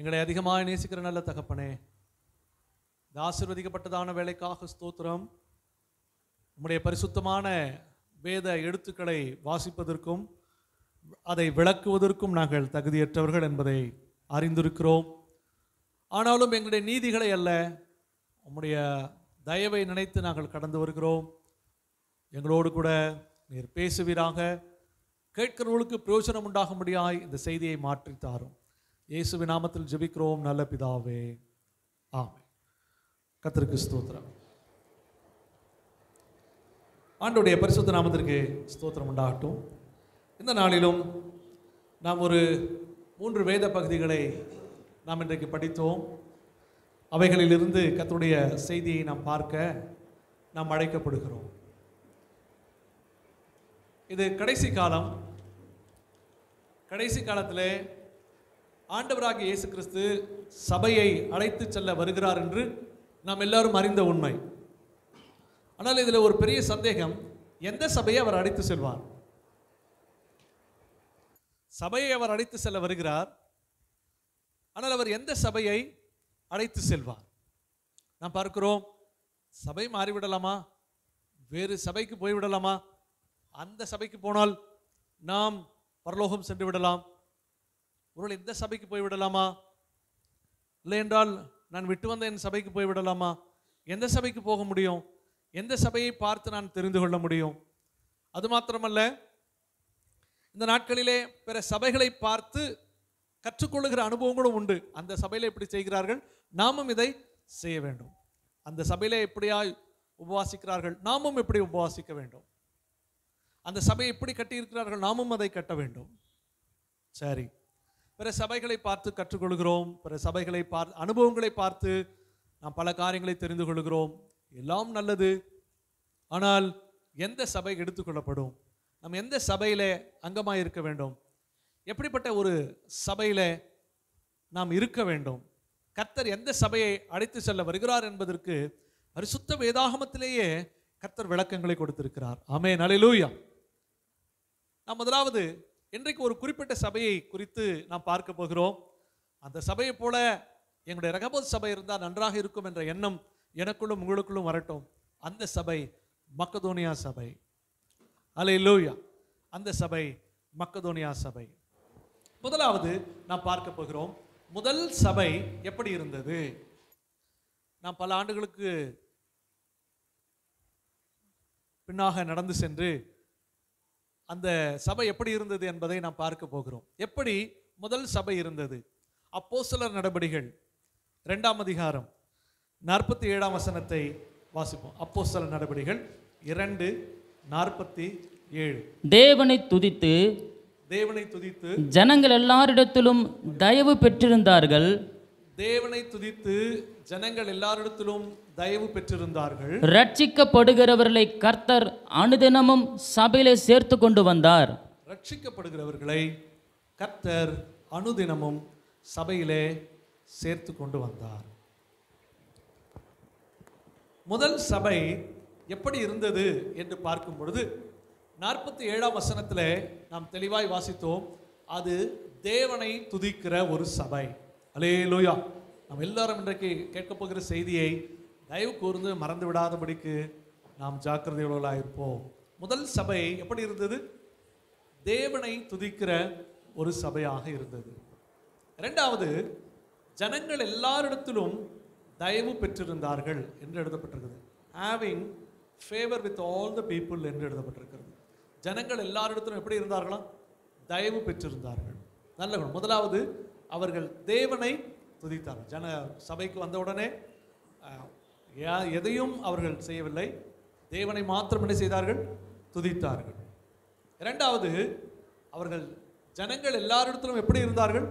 எங்களை அதிகமாக நேசிக்கிற நல்ல தகப்பனே இந்த ஆசிர்வதிக்கப்பட்டதான வேலைக்காக ஸ்தோத்திரம் நம்முடைய பரிசுத்தமான வேத எழுத்துக்களை வாசிப்பதற்கும் அதை விளக்குவதற்கும் நாங்கள் தகுதியற்றவர்கள் என்பதை அறிந்திருக்கிறோம் ஆனாலும் எங்களுடைய நீதிகளை அல்ல உம்முடைய தயவை நினைத்து நாங்கள் கடந்து வருகிறோம் எங்களோடு கூட நீர் பேசுவீராக கேட்கிறவர்களுக்கு பிரயோஜனம் உண்டாகும்படியாய் இந்த செய்தியை மாற்றித்தாரும் தாரும் இயேசுவி நாமத்தில் ஜெபிக்கிறோம் நல்ல பிதாவே ஆமை கத்திற்கு ஸ்தோத்திரம் ஆண்டுடைய பரிசுத்த நாமத்திற்கு ஸ்தோத்திரம் உண்டாகட்டும் இந்த நாளிலும் நாம் ஒரு மூன்று வேத பகுதிகளை நாம் இன்றைக்கு படித்தோம் அவைகளிலிருந்து கத்தருடைய செய்தியை நாம் பார்க்க நாம் அழைக்கப்படுகிறோம் இது கடைசி காலம் கடைசி காலத்தில் ஆண்டவராக இயேசு கிறிஸ்து சபையை அழைத்து செல்ல வருகிறார் என்று நாம் எல்லாரும் அறிந்த உண்மை ஆனால் இதில் ஒரு பெரிய சந்தேகம் எந்த சபையை அவர் அழைத்து செல்வார் சபையை அவர் அழைத்து செல்ல வருகிறார் ஆனால் அவர் எந்த சபையை அழைத்து செல்வார் நாம் பார்க்கிறோம் சபை மாறிவிடலாமா வேறு சபைக்கு போய்விடலாமா அந்த சபைக்கு போனால் நாம் பரலோகம் சென்று விடலாம் ஒருவேளை இந்த சபைக்கு போய்விடலாமா இல்லை என்றால் நான் விட்டு வந்த என் சபைக்கு போய்விடலாமா எந்த சபைக்கு போக முடியும் எந்த சபையை பார்த்து நான் தெரிந்து கொள்ள முடியும் அது மாத்திரமல்ல இந்த நாட்களிலே பிற சபைகளை பார்த்து கற்றுக்கொள்ளுகிற அனுபவங்களும் உண்டு அந்த சபையில் எப்படி செய்கிறார்கள் நாமும் இதை செய்ய வேண்டும் அந்த சபையில் எப்படியாய் உபவாசிக்கிறார்கள் நாமும் எப்படி உபவாசிக்க வேண்டும் அந்த சபையை எப்படி கட்டியிருக்கிறார்கள் நாமும் அதை கட்ட வேண்டும் சரி பிற சபைகளை பார்த்து கற்றுக்கொள்கிறோம் பிற சபைகளை பார்த்து அனுபவங்களை பார்த்து நாம் பல காரியங்களை தெரிந்து கொள்கிறோம் எல்லாம் நல்லது ஆனால் எந்த சபை எடுத்துக்கொள்ளப்படும் நம்ம எந்த சபையில் அங்கமாக இருக்க வேண்டும் எப்படிப்பட்ட ஒரு சபையில் நாம் இருக்க வேண்டும் கர்த்தர் எந்த சபையை அழைத்து செல்ல வருகிறார் என்பதற்கு பரிசுத்த வேதாகமத்திலேயே கர்த்தர் விளக்கங்களை கொடுத்திருக்கிறார் ஆமே நலிலூயா நான் முதலாவது இன்றைக்கு ஒரு குறிப்பிட்ட சபையை குறித்து நாம் பார்க்க போகிறோம் அந்த சபையை போல எங்களுடைய ரகபோத் சபை இருந்தால் நன்றாக இருக்கும் என்ற எண்ணம் எனக்குள்ளும் உங்களுக்குள்ளும் வரட்டும் அந்த சபை மக்கதோனியா சபை அலை லூயா அந்த சபை மக்கதோனியா சபை முதலாவது நாம் பார்க்க போகிறோம் முதல் சபை எப்படி இருந்தது நாம் பல ஆண்டுகளுக்கு பின்னாக நடந்து சென்று அந்த சபை எப்படி இருந்தது என்பதை நாம் பார்க்க போகிறோம் எப்படி முதல் சபை இருந்தது அப்போ சிலர் நடபடிகள் ரெண்டாம் அதிகாரம் நாற்பத்தி ஏழாம் வசனத்தை வாசிப்போம் அப்போ சில நடபடிகள் இரண்டு நாற்பத்தி ஏழு தேவனை துதித்து தேவனை துதித்து ஜனங்கள் எல்லாரிடத்திலும் தயவு பெற்றிருந்தார்கள் தேவனை துதித்து ஜனங்கள் எல்லாரிடத்திலும் தயவு பெற்றிருந்தார்கள் ரட்சிக்கப்படுகிறவர்களை கர்த்தர் அனுதினமும் சபையிலே சேர்த்து கொண்டு வந்தார் ரட்சிக்கப்படுகிறவர்களை கர்த்தர் அனுதினமும் சபையிலே சேர்த்து கொண்டு வந்தார் முதல் சபை எப்படி இருந்தது என்று பார்க்கும் பொழுது நாற்பத்தி ஏழாம் வசனத்தில் நாம் தெளிவாய் வாசித்தோம் அது தேவனை துதிக்கிற ஒரு சபை அலே லோயா நாம் எல்லாரும் இன்றைக்கு கேட்க போகிற செய்தியை தயவு கூர்ந்து மறந்து விடாதபடிக்கு நாம் ஜாக்கிரதையுள்ளவர்களாக இருப்போம் முதல் சபை எப்படி இருந்தது தேவனை துதிக்கிற ஒரு சபையாக இருந்தது இரண்டாவது ஜனங்கள் எல்லாரிடத்திலும் தயவு பெற்றிருந்தார்கள் என்று எழுதப்பட்டிருக்குது having favour with all the people என்று எழுதப்பட்டிருக்கிறது ஜனங்கள் எல்லாரிடத்திலும் எப்படி இருந்தார்களா தயவு பெற்றிருந்தார்கள் நல்ல முதலாவது அவர்கள் தேவனை துதித்தார்கள் ஜன சபைக்கு வந்தவுடனே எதையும் அவர்கள் செய்யவில்லை தேவனை மாத்திரம் என்ன செய்தார்கள் துதித்தார்கள் இரண்டாவது அவர்கள் ஜனங்கள் எல்லாரிடத்திலும் எப்படி இருந்தார்கள்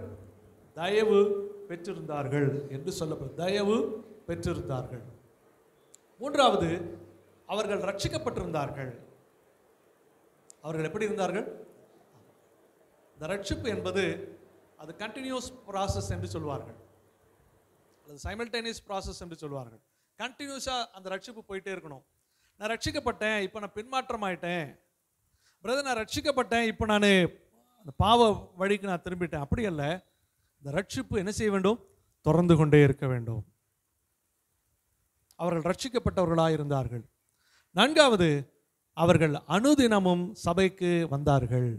தயவு பெற்றிருந்தார்கள் என்று சொல்லப்படும் தயவு பெற்றிருந்தார்கள் மூன்றாவது அவர்கள் ரட்சிக்கப்பட்டிருந்தார்கள் அவர்கள் எப்படி இருந்தார்கள் இந்த ரட்சிப்பு என்பது அது கண்டினியூஸ் ப்ராசஸ் என்று சொல்வார்கள் அது சைமல்டேனியஸ் ப்ராசஸ் என்று சொல்வார்கள் கண்டினியூஸாக அந்த ரட்சிப்பு போயிட்டே இருக்கணும் நான் ரட்சிக்கப்பட்டேன் இப்போ நான் பின்மாற்றம் ஆயிட்டேன் பிரதர் நான் ரட்சிக்கப்பட்டேன் இப்போ நான் அந்த பாவ வழிக்கு நான் திரும்பிட்டேன் அப்படி அல்ல இந்த ரட்சிப்பு என்ன செய்ய வேண்டும் தொடர்ந்து கொண்டே இருக்க வேண்டும் அவர்கள் ரட்சிக்கப்பட்டவர்களாக இருந்தார்கள் நான்காவது அவர்கள் அனுதினமும் சபைக்கு வந்தார்கள்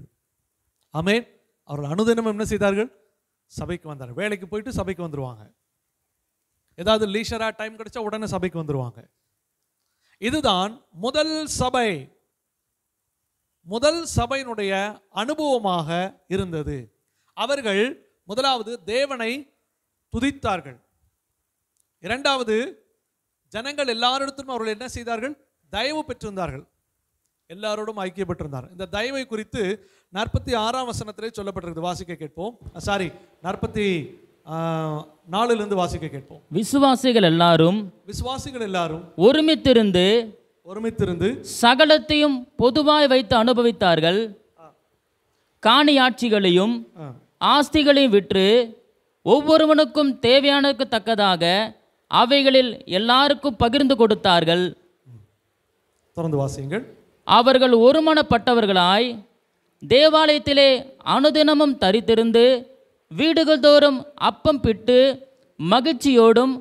அமேன் அவர்கள் அனுதினமும் என்ன செய்தார்கள் சபைக்கு வந்தார்கள் வேலைக்கு போயிட்டு சபைக்கு வந்துடுவாங்க ஏதாவது லீஷராக டைம் கிடைச்சா உடனே சபைக்கு வந்துடுவாங்க இதுதான் முதல் சபை முதல் சபையினுடைய அனுபவமாக இருந்தது அவர்கள் முதலாவது தேவனை துதித்தார்கள் இரண்டாவது ஜனங்கள் எல்லாரிடத்திலும் அவர்கள் என்ன செய்தார்கள் தயவு பெற்றிருந்தார்கள் எல்லாரோடும் ஐக்கியப்பட்டிருந்தார் இந்த தயவை குறித்து நாற்பத்தி ஆறாம் வசனத்திலே சொல்லப்பட்டிருக்குது வாசிக்க கேட்போம் சாரி நாற்பத்தி நாலுலேருந்து வாசிக்க கேட்போம் விசுவாசிகள் எல்லாரும் விசுவாசிகள் எல்லாரும் ஒருமித்திருந்து ஒருமித்திருந்து சகலத்தையும் பொதுவாய் வைத்து அனுபவித்தார்கள் காணியாட்சிகளையும் ஆஸ்திகளையும் விற்று ஒவ்வொருவனுக்கும் தேவையானதுக்கு தக்கதாக அவைகளில் எல்லாருக்கும் பகிர்ந்து கொடுத்தார்கள் தொடர்ந்து வாசியுங்கள் அவர்கள் ஒருமனப்பட்டவர்களாய் தேவாலயத்திலே அனுதினமும் தரித்திருந்து வீடுகள் தோறும் அப்பம் பிட்டு மகிழ்ச்சியோடும்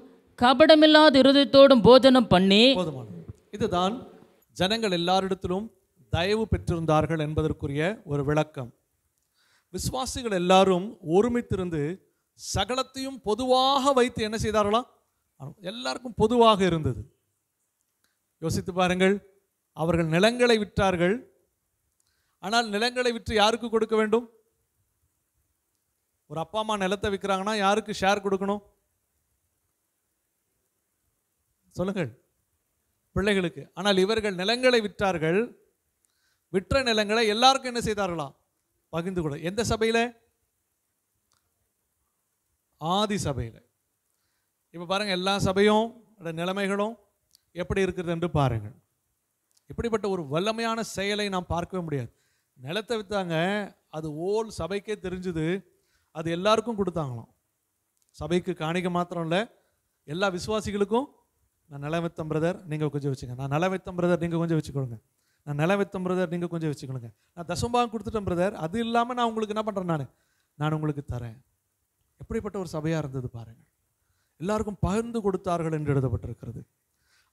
கபடமில்லாத இருதயத்தோடும் போஜனம் பண்ணி இதுதான் ஜனங்கள் எல்லாரிடத்திலும் தயவு பெற்றிருந்தார்கள் என்பதற்குரிய ஒரு விளக்கம் விசுவாசிகள் எல்லாரும் ஒருமித்திருந்து சகலத்தையும் பொதுவாக வைத்து என்ன செய்தார்களா எல்லாருக்கும் பொதுவாக இருந்தது யோசித்து பாருங்கள் அவர்கள் நிலங்களை விற்றார்கள் ஆனால் நிலங்களை விற்று யாருக்கு கொடுக்க வேண்டும் ஒரு அப்பா அம்மா நிலத்தை விற்கிறாங்கன்னா யாருக்கு ஷேர் கொடுக்கணும் சொல்லுங்கள் பிள்ளைகளுக்கு ஆனால் இவர்கள் நிலங்களை விற்றார்கள் விற்ற நிலங்களை எல்லாருக்கும் என்ன செய்தார்களா பகிர்ந்து கொடு எந்த சபையில் ஆதி சபையில் இப்போ பாருங்கள் எல்லா சபையும் நிலைமைகளும் எப்படி இருக்கிறது என்று பாருங்கள் இப்படிப்பட்ட ஒரு வல்லமையான செயலை நாம் பார்க்கவே முடியாது நிலத்தை விற்றாங்க அது ஓல் சபைக்கே தெரிஞ்சுது அது எல்லாருக்கும் கொடுத்தாங்களாம் சபைக்கு காணிக்க மாத்திரம் இல்லை எல்லா விசுவாசிகளுக்கும் நான் நிலம் வைத்தம் பிரதர் நீங்கள் கொஞ்சம் வச்சுக்கங்க நான் நிலம் வைத்தம் பிரதர் நீங்கள் கொஞ்சம் வச்சுக்கொடுங்க நான் நிலம் வைத்தம் பிரதர் நீங்கள் கொஞ்சம் வச்சுக்கொடுங்க நான் தசம்பாகம் கொடுத்துட்டேன் பிரதர் அது இல்லாமல் நான் உங்களுக்கு என்ன பண்ணுறேன் நான் நான் உங்களுக்கு தரேன் எப்படிப்பட்ட ஒரு சபையாக இருந்தது பாருங்கள் எல்லாருக்கும் பகிர்ந்து கொடுத்தார்கள் என்று எழுதப்பட்டிருக்கிறது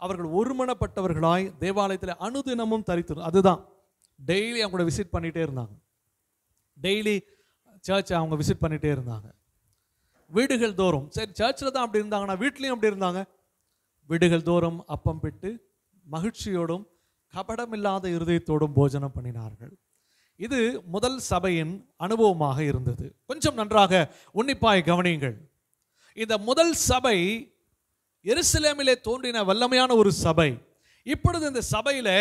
அவர்கள் ஒருமனப்பட்டவர்களாய் தேவாலயத்தில் அணுதினமும் தரித்து அதுதான் டெய்லி அவங்கள விசிட் பண்ணிகிட்டே இருந்தாங்க டெய்லி சர்ச் அவங்க விசிட் பண்ணிகிட்டே இருந்தாங்க வீடுகள் தோறும் சரி சர்ச்சில் தான் அப்படி இருந்தாங்கன்னா வீட்லேயும் அப்படி இருந்தாங்க வீடுகள் தோறும் அப்பம் பிட்டு மகிழ்ச்சியோடும் கபடம் இல்லாத இருதயத்தோடும் போஜனம் பண்ணினார்கள் இது முதல் சபையின் அனுபவமாக இருந்தது கொஞ்சம் நன்றாக உன்னிப்பாய் கவனியுங்கள் இந்த முதல் சபை எருசலேமிலே தோன்றின வல்லமையான ஒரு சபை இப்பொழுது இந்த சபையில்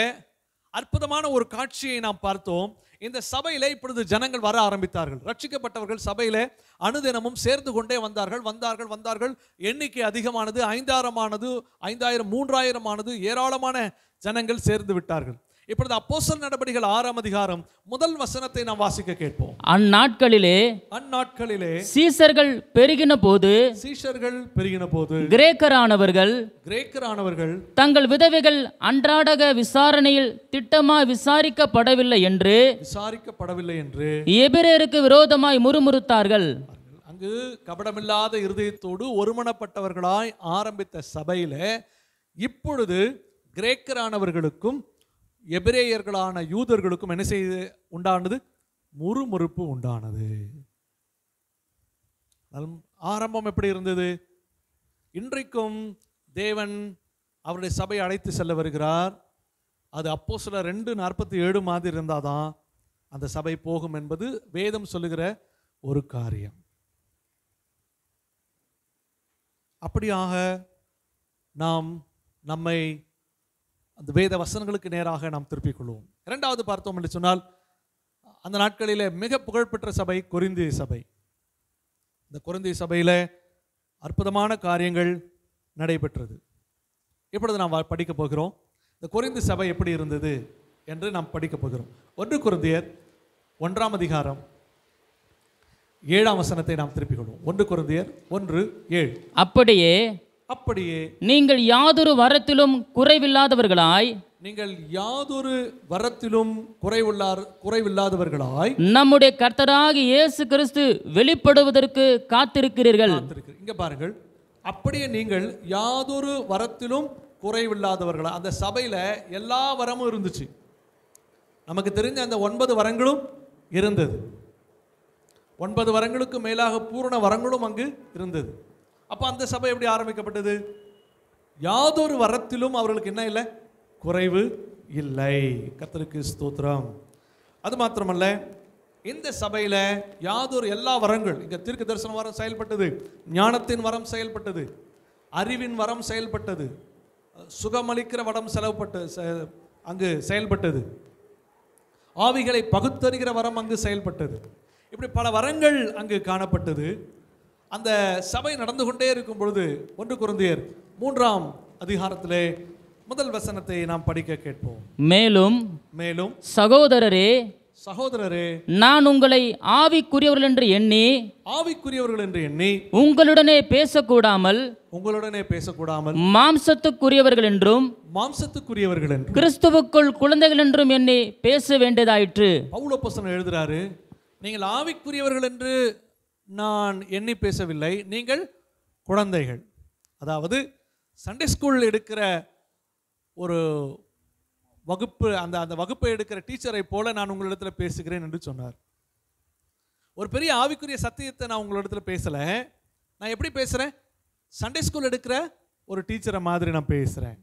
அற்புதமான ஒரு காட்சியை நாம் பார்த்தோம் இந்த சபையில இப்பொழுது ஜனங்கள் வர ஆரம்பித்தார்கள் ரட்சிக்கப்பட்டவர்கள் சபையில அனுதினமும் சேர்ந்து கொண்டே வந்தார்கள் வந்தார்கள் வந்தார்கள் எண்ணிக்கை அதிகமானது ஐந்தாயிரமானது ஐந்தாயிரம் மூன்றாயிரமானது ஏராளமான ஜனங்கள் சேர்ந்து விட்டார்கள் இப்பொழுது அப்போசல் நடபடிகள் ஆறாம் அதிகாரம் முதல் வசனத்தை நாம் வாசிக்க கேட்போம் அந்நாட்களிலே அந்நாட்களிலே சீசர்கள் பெருகின போது சீசர்கள் பெருகின போது கிரேக்கரானவர்கள் கிரேக்கரானவர்கள் தங்கள் விதவைகள் அன்றாடக விசாரணையில் திட்டமாய் விசாரிக்கப்படவில்லை என்று விசாரிக்கப்படவில்லை என்று எபிரேருக்கு விரோதமாய் முறுமுறுத்தார்கள் அங்கு கபடமில்லாத இருதயத்தோடு ஒருமனப்பட்டவர்களாய் ஆரம்பித்த சபையில இப்பொழுது கிரேக்கரானவர்களுக்கும் எபிரேயர்களான யூதர்களுக்கும் என்ன செய்து உண்டானது முறுமுறுப்பு உண்டானது ஆரம்பம் எப்படி இருந்தது இன்றைக்கும் தேவன் அவருடைய சபையை அழைத்து செல்ல வருகிறார் அது அப்போ சில ரெண்டு நாற்பத்தி ஏழு மாதிரி இருந்தால் தான் அந்த சபை போகும் என்பது வேதம் சொல்லுகிற ஒரு காரியம் அப்படியாக நாம் நம்மை அந்த வேத வசனங்களுக்கு நேராக நாம் திருப்பிக் கொள்வோம் இரண்டாவது பார்த்தோம் என்று சொன்னால் அந்த நாட்களில் மிக புகழ்பெற்ற சபை கொரிந்திய சபை இந்த குறைந்தை சபையில் அற்புதமான காரியங்கள் நடைபெற்றது இப்பொழுது நாம் படிக்க போகிறோம் இந்த குறைந்த சபை எப்படி இருந்தது என்று நாம் படிக்க போகிறோம் ஒன்று குருந்தியர் ஒன்றாம் அதிகாரம் ஏழாம் வசனத்தை நாம் திருப்பிக் கொள்வோம் ஒன்று குருந்தியர் ஒன்று ஏழு அப்படியே அப்படியே நீங்கள் யாதொரு வரத்திலும் குறைவில்லாதவர்களாய் நீங்கள் யாதொரு வரத்திலும் குறைவுள்ளார் குறைவில்லாதவர்களாய் நம்முடைய கர்த்தராக இயேசு கிறிஸ்து வெளிப்படுவதற்கு காத்திருக்கிறீர்கள் இங்க பாருங்கள் அப்படியே நீங்கள் யாதொரு வரத்திலும் குறைவில்லாதவர்களா அந்த சபையில் எல்லா வரமும் இருந்துச்சு நமக்கு தெரிஞ்ச அந்த ஒன்பது வரங்களும் இருந்தது ஒன்பது வரங்களுக்கு மேலாக பூரண வரங்களும் அங்கு இருந்தது அப்போ அந்த சபை எப்படி ஆரம்பிக்கப்பட்டது யாதொரு வரத்திலும் அவர்களுக்கு என்ன இல்லை குறைவு இல்லை கத்தருக்கு ஸ்தோத்திரம் அது மாத்திரமல்ல இந்த சபையில் யாதொரு எல்லா வரங்கள் இங்கே தீர்க்க தரிசன வரம் செயல்பட்டது ஞானத்தின் வரம் செயல்பட்டது அறிவின் வரம் செயல்பட்டது சுகமளிக்கிற வரம் செலவுப்பட்ட அங்கு செயல்பட்டது ஆவிகளை பகுத்தறிகிற வரம் அங்கு செயல்பட்டது இப்படி பல வரங்கள் அங்கு காணப்பட்டது அந்த சபை நடந்து கொண்டே இருக்கும் பொழுது ஒன்று குருந்தியர் மூன்றாம் அதிகாரத்திலே முதல் வசனத்தை நாம் படிக்க கேட்போம் மேலும் மேலும் சகோதரரே சகோதரரே நான் உங்களை ஆவிக்குரியவர்கள் என்று எண்ணி ஆவிக்குரியவர்கள் என்று எண்ணி உங்களுடனே பேசக்கூடாமல் உங்களுடனே பேசக்கூடாமல் மாம்சத்துக்குரியவர்கள் என்றும் மாம்சத்துக்குரியவர்கள் என்றும் கிறிஸ்துவுக்குள் குழந்தைகள் என்றும் எண்ணி பேச வேண்டியதாயிற்று பவுலோபோசனம் எழுதுறாரு நீங்கள் ஆவிக்குரியவர்கள் என்று நான் எண்ணி பேசவில்லை நீங்கள் குழந்தைகள் அதாவது சண்டே ஸ்கூலில் எடுக்கிற ஒரு வகுப்பு அந்த அந்த வகுப்பை எடுக்கிற டீச்சரை போல நான் உங்களிடத்தில் பேசுகிறேன் என்று சொன்னார் ஒரு பெரிய ஆவிக்குரிய சத்தியத்தை நான் உங்களிடத்தில் பேசலை நான் எப்படி பேசுகிறேன் சண்டே ஸ்கூல் எடுக்கிற ஒரு டீச்சரை மாதிரி நான் பேசுகிறேன்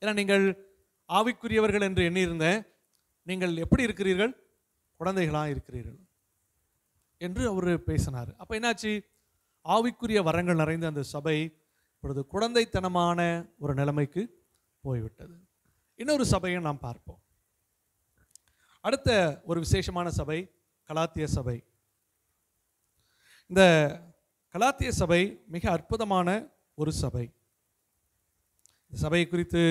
ஏன்னா நீங்கள் ஆவிக்குரியவர்கள் என்று எண்ணியிருந்தேன் நீங்கள் எப்படி இருக்கிறீர்கள் குழந்தைகளாக இருக்கிறீர்கள் என்று அவர் பேசினார் அப்போ என்னாச்சு ஆவிக்குரிய வரங்கள் நிறைந்த அந்த சபை இப்பொழுது குழந்தைத்தனமான ஒரு நிலைமைக்கு போய்விட்டது இன்னொரு சபையை நாம் பார்ப்போம் அடுத்த ஒரு விசேஷமான சபை கலாத்திய சபை இந்த கலாத்திய சபை மிக அற்புதமான ஒரு சபை இந்த சபையை குறித்து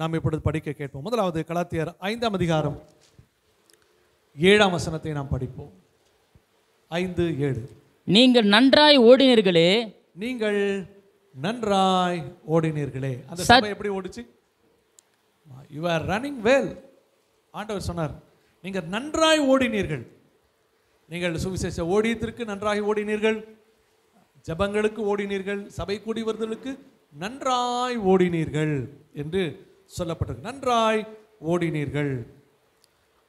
நாம் இப்பொழுது படிக்க கேட்போம் முதலாவது கலாத்தியர் ஐந்தாம் அதிகாரம் ஏழாம் வசனத்தை நாம் படிப்போம் ஐந்து ஏழு நீங்கள் நன்றாய் ஓடினீர்களே நீங்கள் நன்றாய் ஓடினீர்களே அந்த சபை எப்படி ஓடிச்சு யூ ஆர் ரன்னிங் வெல் ஆண்டவர் சொன்னார் நீங்கள் நன்றாய் ஓடினீர்கள் நீங்கள் சுவிசேஷ ஓடியத்திற்கு நன்றாக ஓடினீர்கள் ஜபங்களுக்கு ஓடினீர்கள் சபை கூடிவர்களுக்கு நன்றாய் ஓடினீர்கள் என்று சொல்லப்பட்டிருக்கு நன்றாய் ஓடினீர்கள்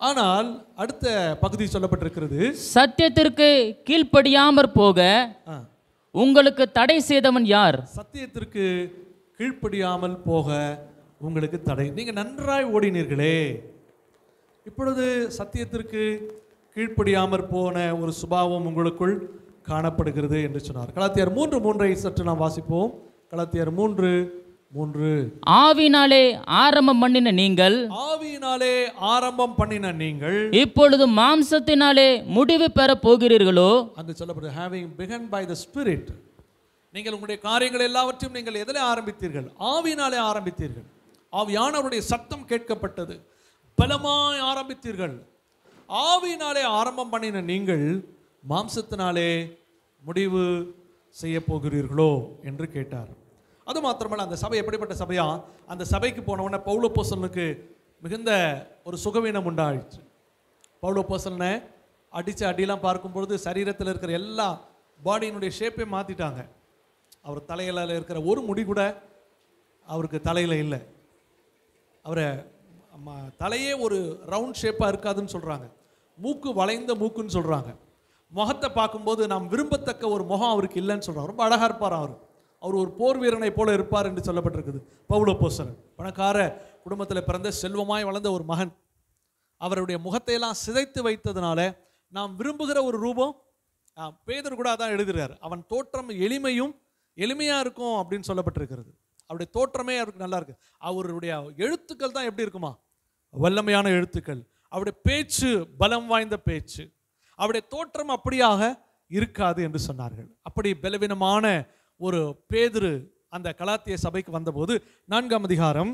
ஆனால் அடுத்த பகுதி சொல்லப்பட்டிருக்கிறது சத்தியத்திற்கு கீழ்ப்படியாமற் போக உங்களுக்கு தடை செய்தவன் யார் சத்தியத்திற்கு கீழ்ப்படியாமல் போக உங்களுக்கு தடை நீங்கள் நன்றாய் ஓடினீர்களே இப்பொழுது சத்தியத்திற்கு கீழ்ப்படியாமற் போன ஒரு சுபாவம் உங்களுக்குள் காணப்படுகிறது என்று சொன்னார் கலாத்தியார் மூன்று மூன்றை சற்று நாம் வாசிப்போம் கலாத்தியார் மூன்று மூன்று ஆவினாலே ஆரம்பம் பண்ணின நீங்கள் ஆவியினாலே ஆரம்பம் பண்ணின நீங்கள் இப்பொழுது மாம்சத்தினாலே முடிவு பெற போகிறீர்களோ அந்த சொல்லப்படுது having begun by the spirit நீங்கள் உங்களுடைய காரியங்கள் எல்லாவற்றையும் நீங்கள் எதில் ஆரம்பித்தீர்கள் ஆவினாலே ஆரம்பித்தீர்கள் ஆவியானவருடைய சத்தம் கேட்கப்பட்டது பலமாய் ஆரம்பித்தீர்கள் ஆவியினாலே ஆரம்பம் பண்ணின நீங்கள் மாம்சத்தினாலே முடிவு செய்ய போகிறீர்களோ என்று கேட்டார் அது மாத்திரமல்ல அந்த சபை எப்படிப்பட்ட சபையா அந்த சபைக்கு போனவுடனே பௌல மிகுந்த ஒரு சுகவீனம் உண்டாயிடுச்சு பௌல போசலனை அடித்த அடியெலாம் பார்க்கும்பொழுது சரீரத்தில் இருக்கிற எல்லா பாடியினுடைய ஷேப்பே மாற்றிட்டாங்க அவர் தலையில இருக்கிற ஒரு முடி கூட அவருக்கு தலையில் இல்லை அவரை தலையே ஒரு ரவுண்ட் ஷேப்பாக இருக்காதுன்னு சொல்கிறாங்க மூக்கு வளைந்த மூக்குன்னு சொல்கிறாங்க முகத்தை பார்க்கும்போது நாம் விரும்பத்தக்க ஒரு முகம் அவருக்கு இல்லைன்னு சொல்கிறாங்க ரொம்ப அழகாக இருப்பார் அவர் அவர் ஒரு போர் வீரனை போல இருப்பார் என்று சொல்லப்பட்டிருக்குது பவுலோ போசரன் பணக்கார குடும்பத்தில் பிறந்த செல்வமாய் வளர்ந்த ஒரு மகன் அவருடைய முகத்தையெல்லாம் சிதைத்து வைத்ததுனால நாம் விரும்புகிற ஒரு ரூபம் பேதர் கூட அதான் எழுதுகிறார் அவன் தோற்றம் எளிமையும் எளிமையாக இருக்கும் அப்படின்னு சொல்லப்பட்டிருக்கிறது அவருடைய தோற்றமே அவருக்கு நல்லா இருக்கு அவருடைய எழுத்துக்கள் தான் எப்படி இருக்குமா வல்லமையான எழுத்துக்கள் அவருடைய பேச்சு பலம் வாய்ந்த பேச்சு அவருடைய தோற்றம் அப்படியாக இருக்காது என்று சொன்னார்கள் அப்படி பலவீனமான ஒரு பேதுரு அந்த கலாத்திய சபைக்கு வந்தபோது நான்காம் அதிகாரம்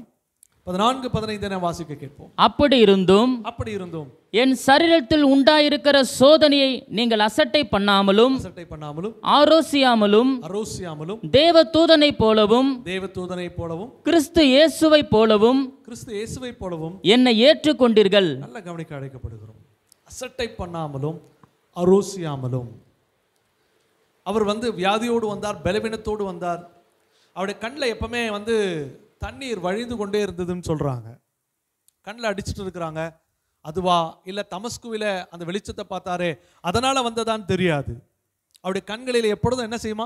பதினான்கு பதினைந்து வாசிக்க கேட்போம் அப்படி இருந்தும் அப்படி இருந்தும் என் சரீரத்தில் உண்டாயிருக்கிற சோதனையை நீங்கள் அசட்டை பண்ணாமலும் அசட்டை பண்ணாமலும் ஆரோசியாமலும் ஆரோசியாமலும் தேவ தூதனை போலவும் தேவ தூதனை போலவும் கிறிஸ்து இயேசுவை போலவும் கிறிஸ்து இயேசுவை போலவும் என்னை ஏற்றுக்கொண்டீர்கள் நல்ல கவனிக்க அழைக்கப்படுகிறோம் அசட்டை பண்ணாமலும் அரோசியாமலும் அவர் வந்து வியாதியோடு வந்தார் பலவீனத்தோடு வந்தார் அவருடைய கண்ணில் எப்பவுமே வந்து தண்ணீர் வழிந்து கொண்டே இருந்ததுன்னு சொல்கிறாங்க கண்ணில் அடிச்சுட்டு இருக்கிறாங்க அதுவா இல்லை தமஸ்குவில் அந்த வெளிச்சத்தை பார்த்தாரே அதனால் வந்ததான்னு தெரியாது அவருடைய கண்களில் எப்பொழுதும் என்ன செய்யுமா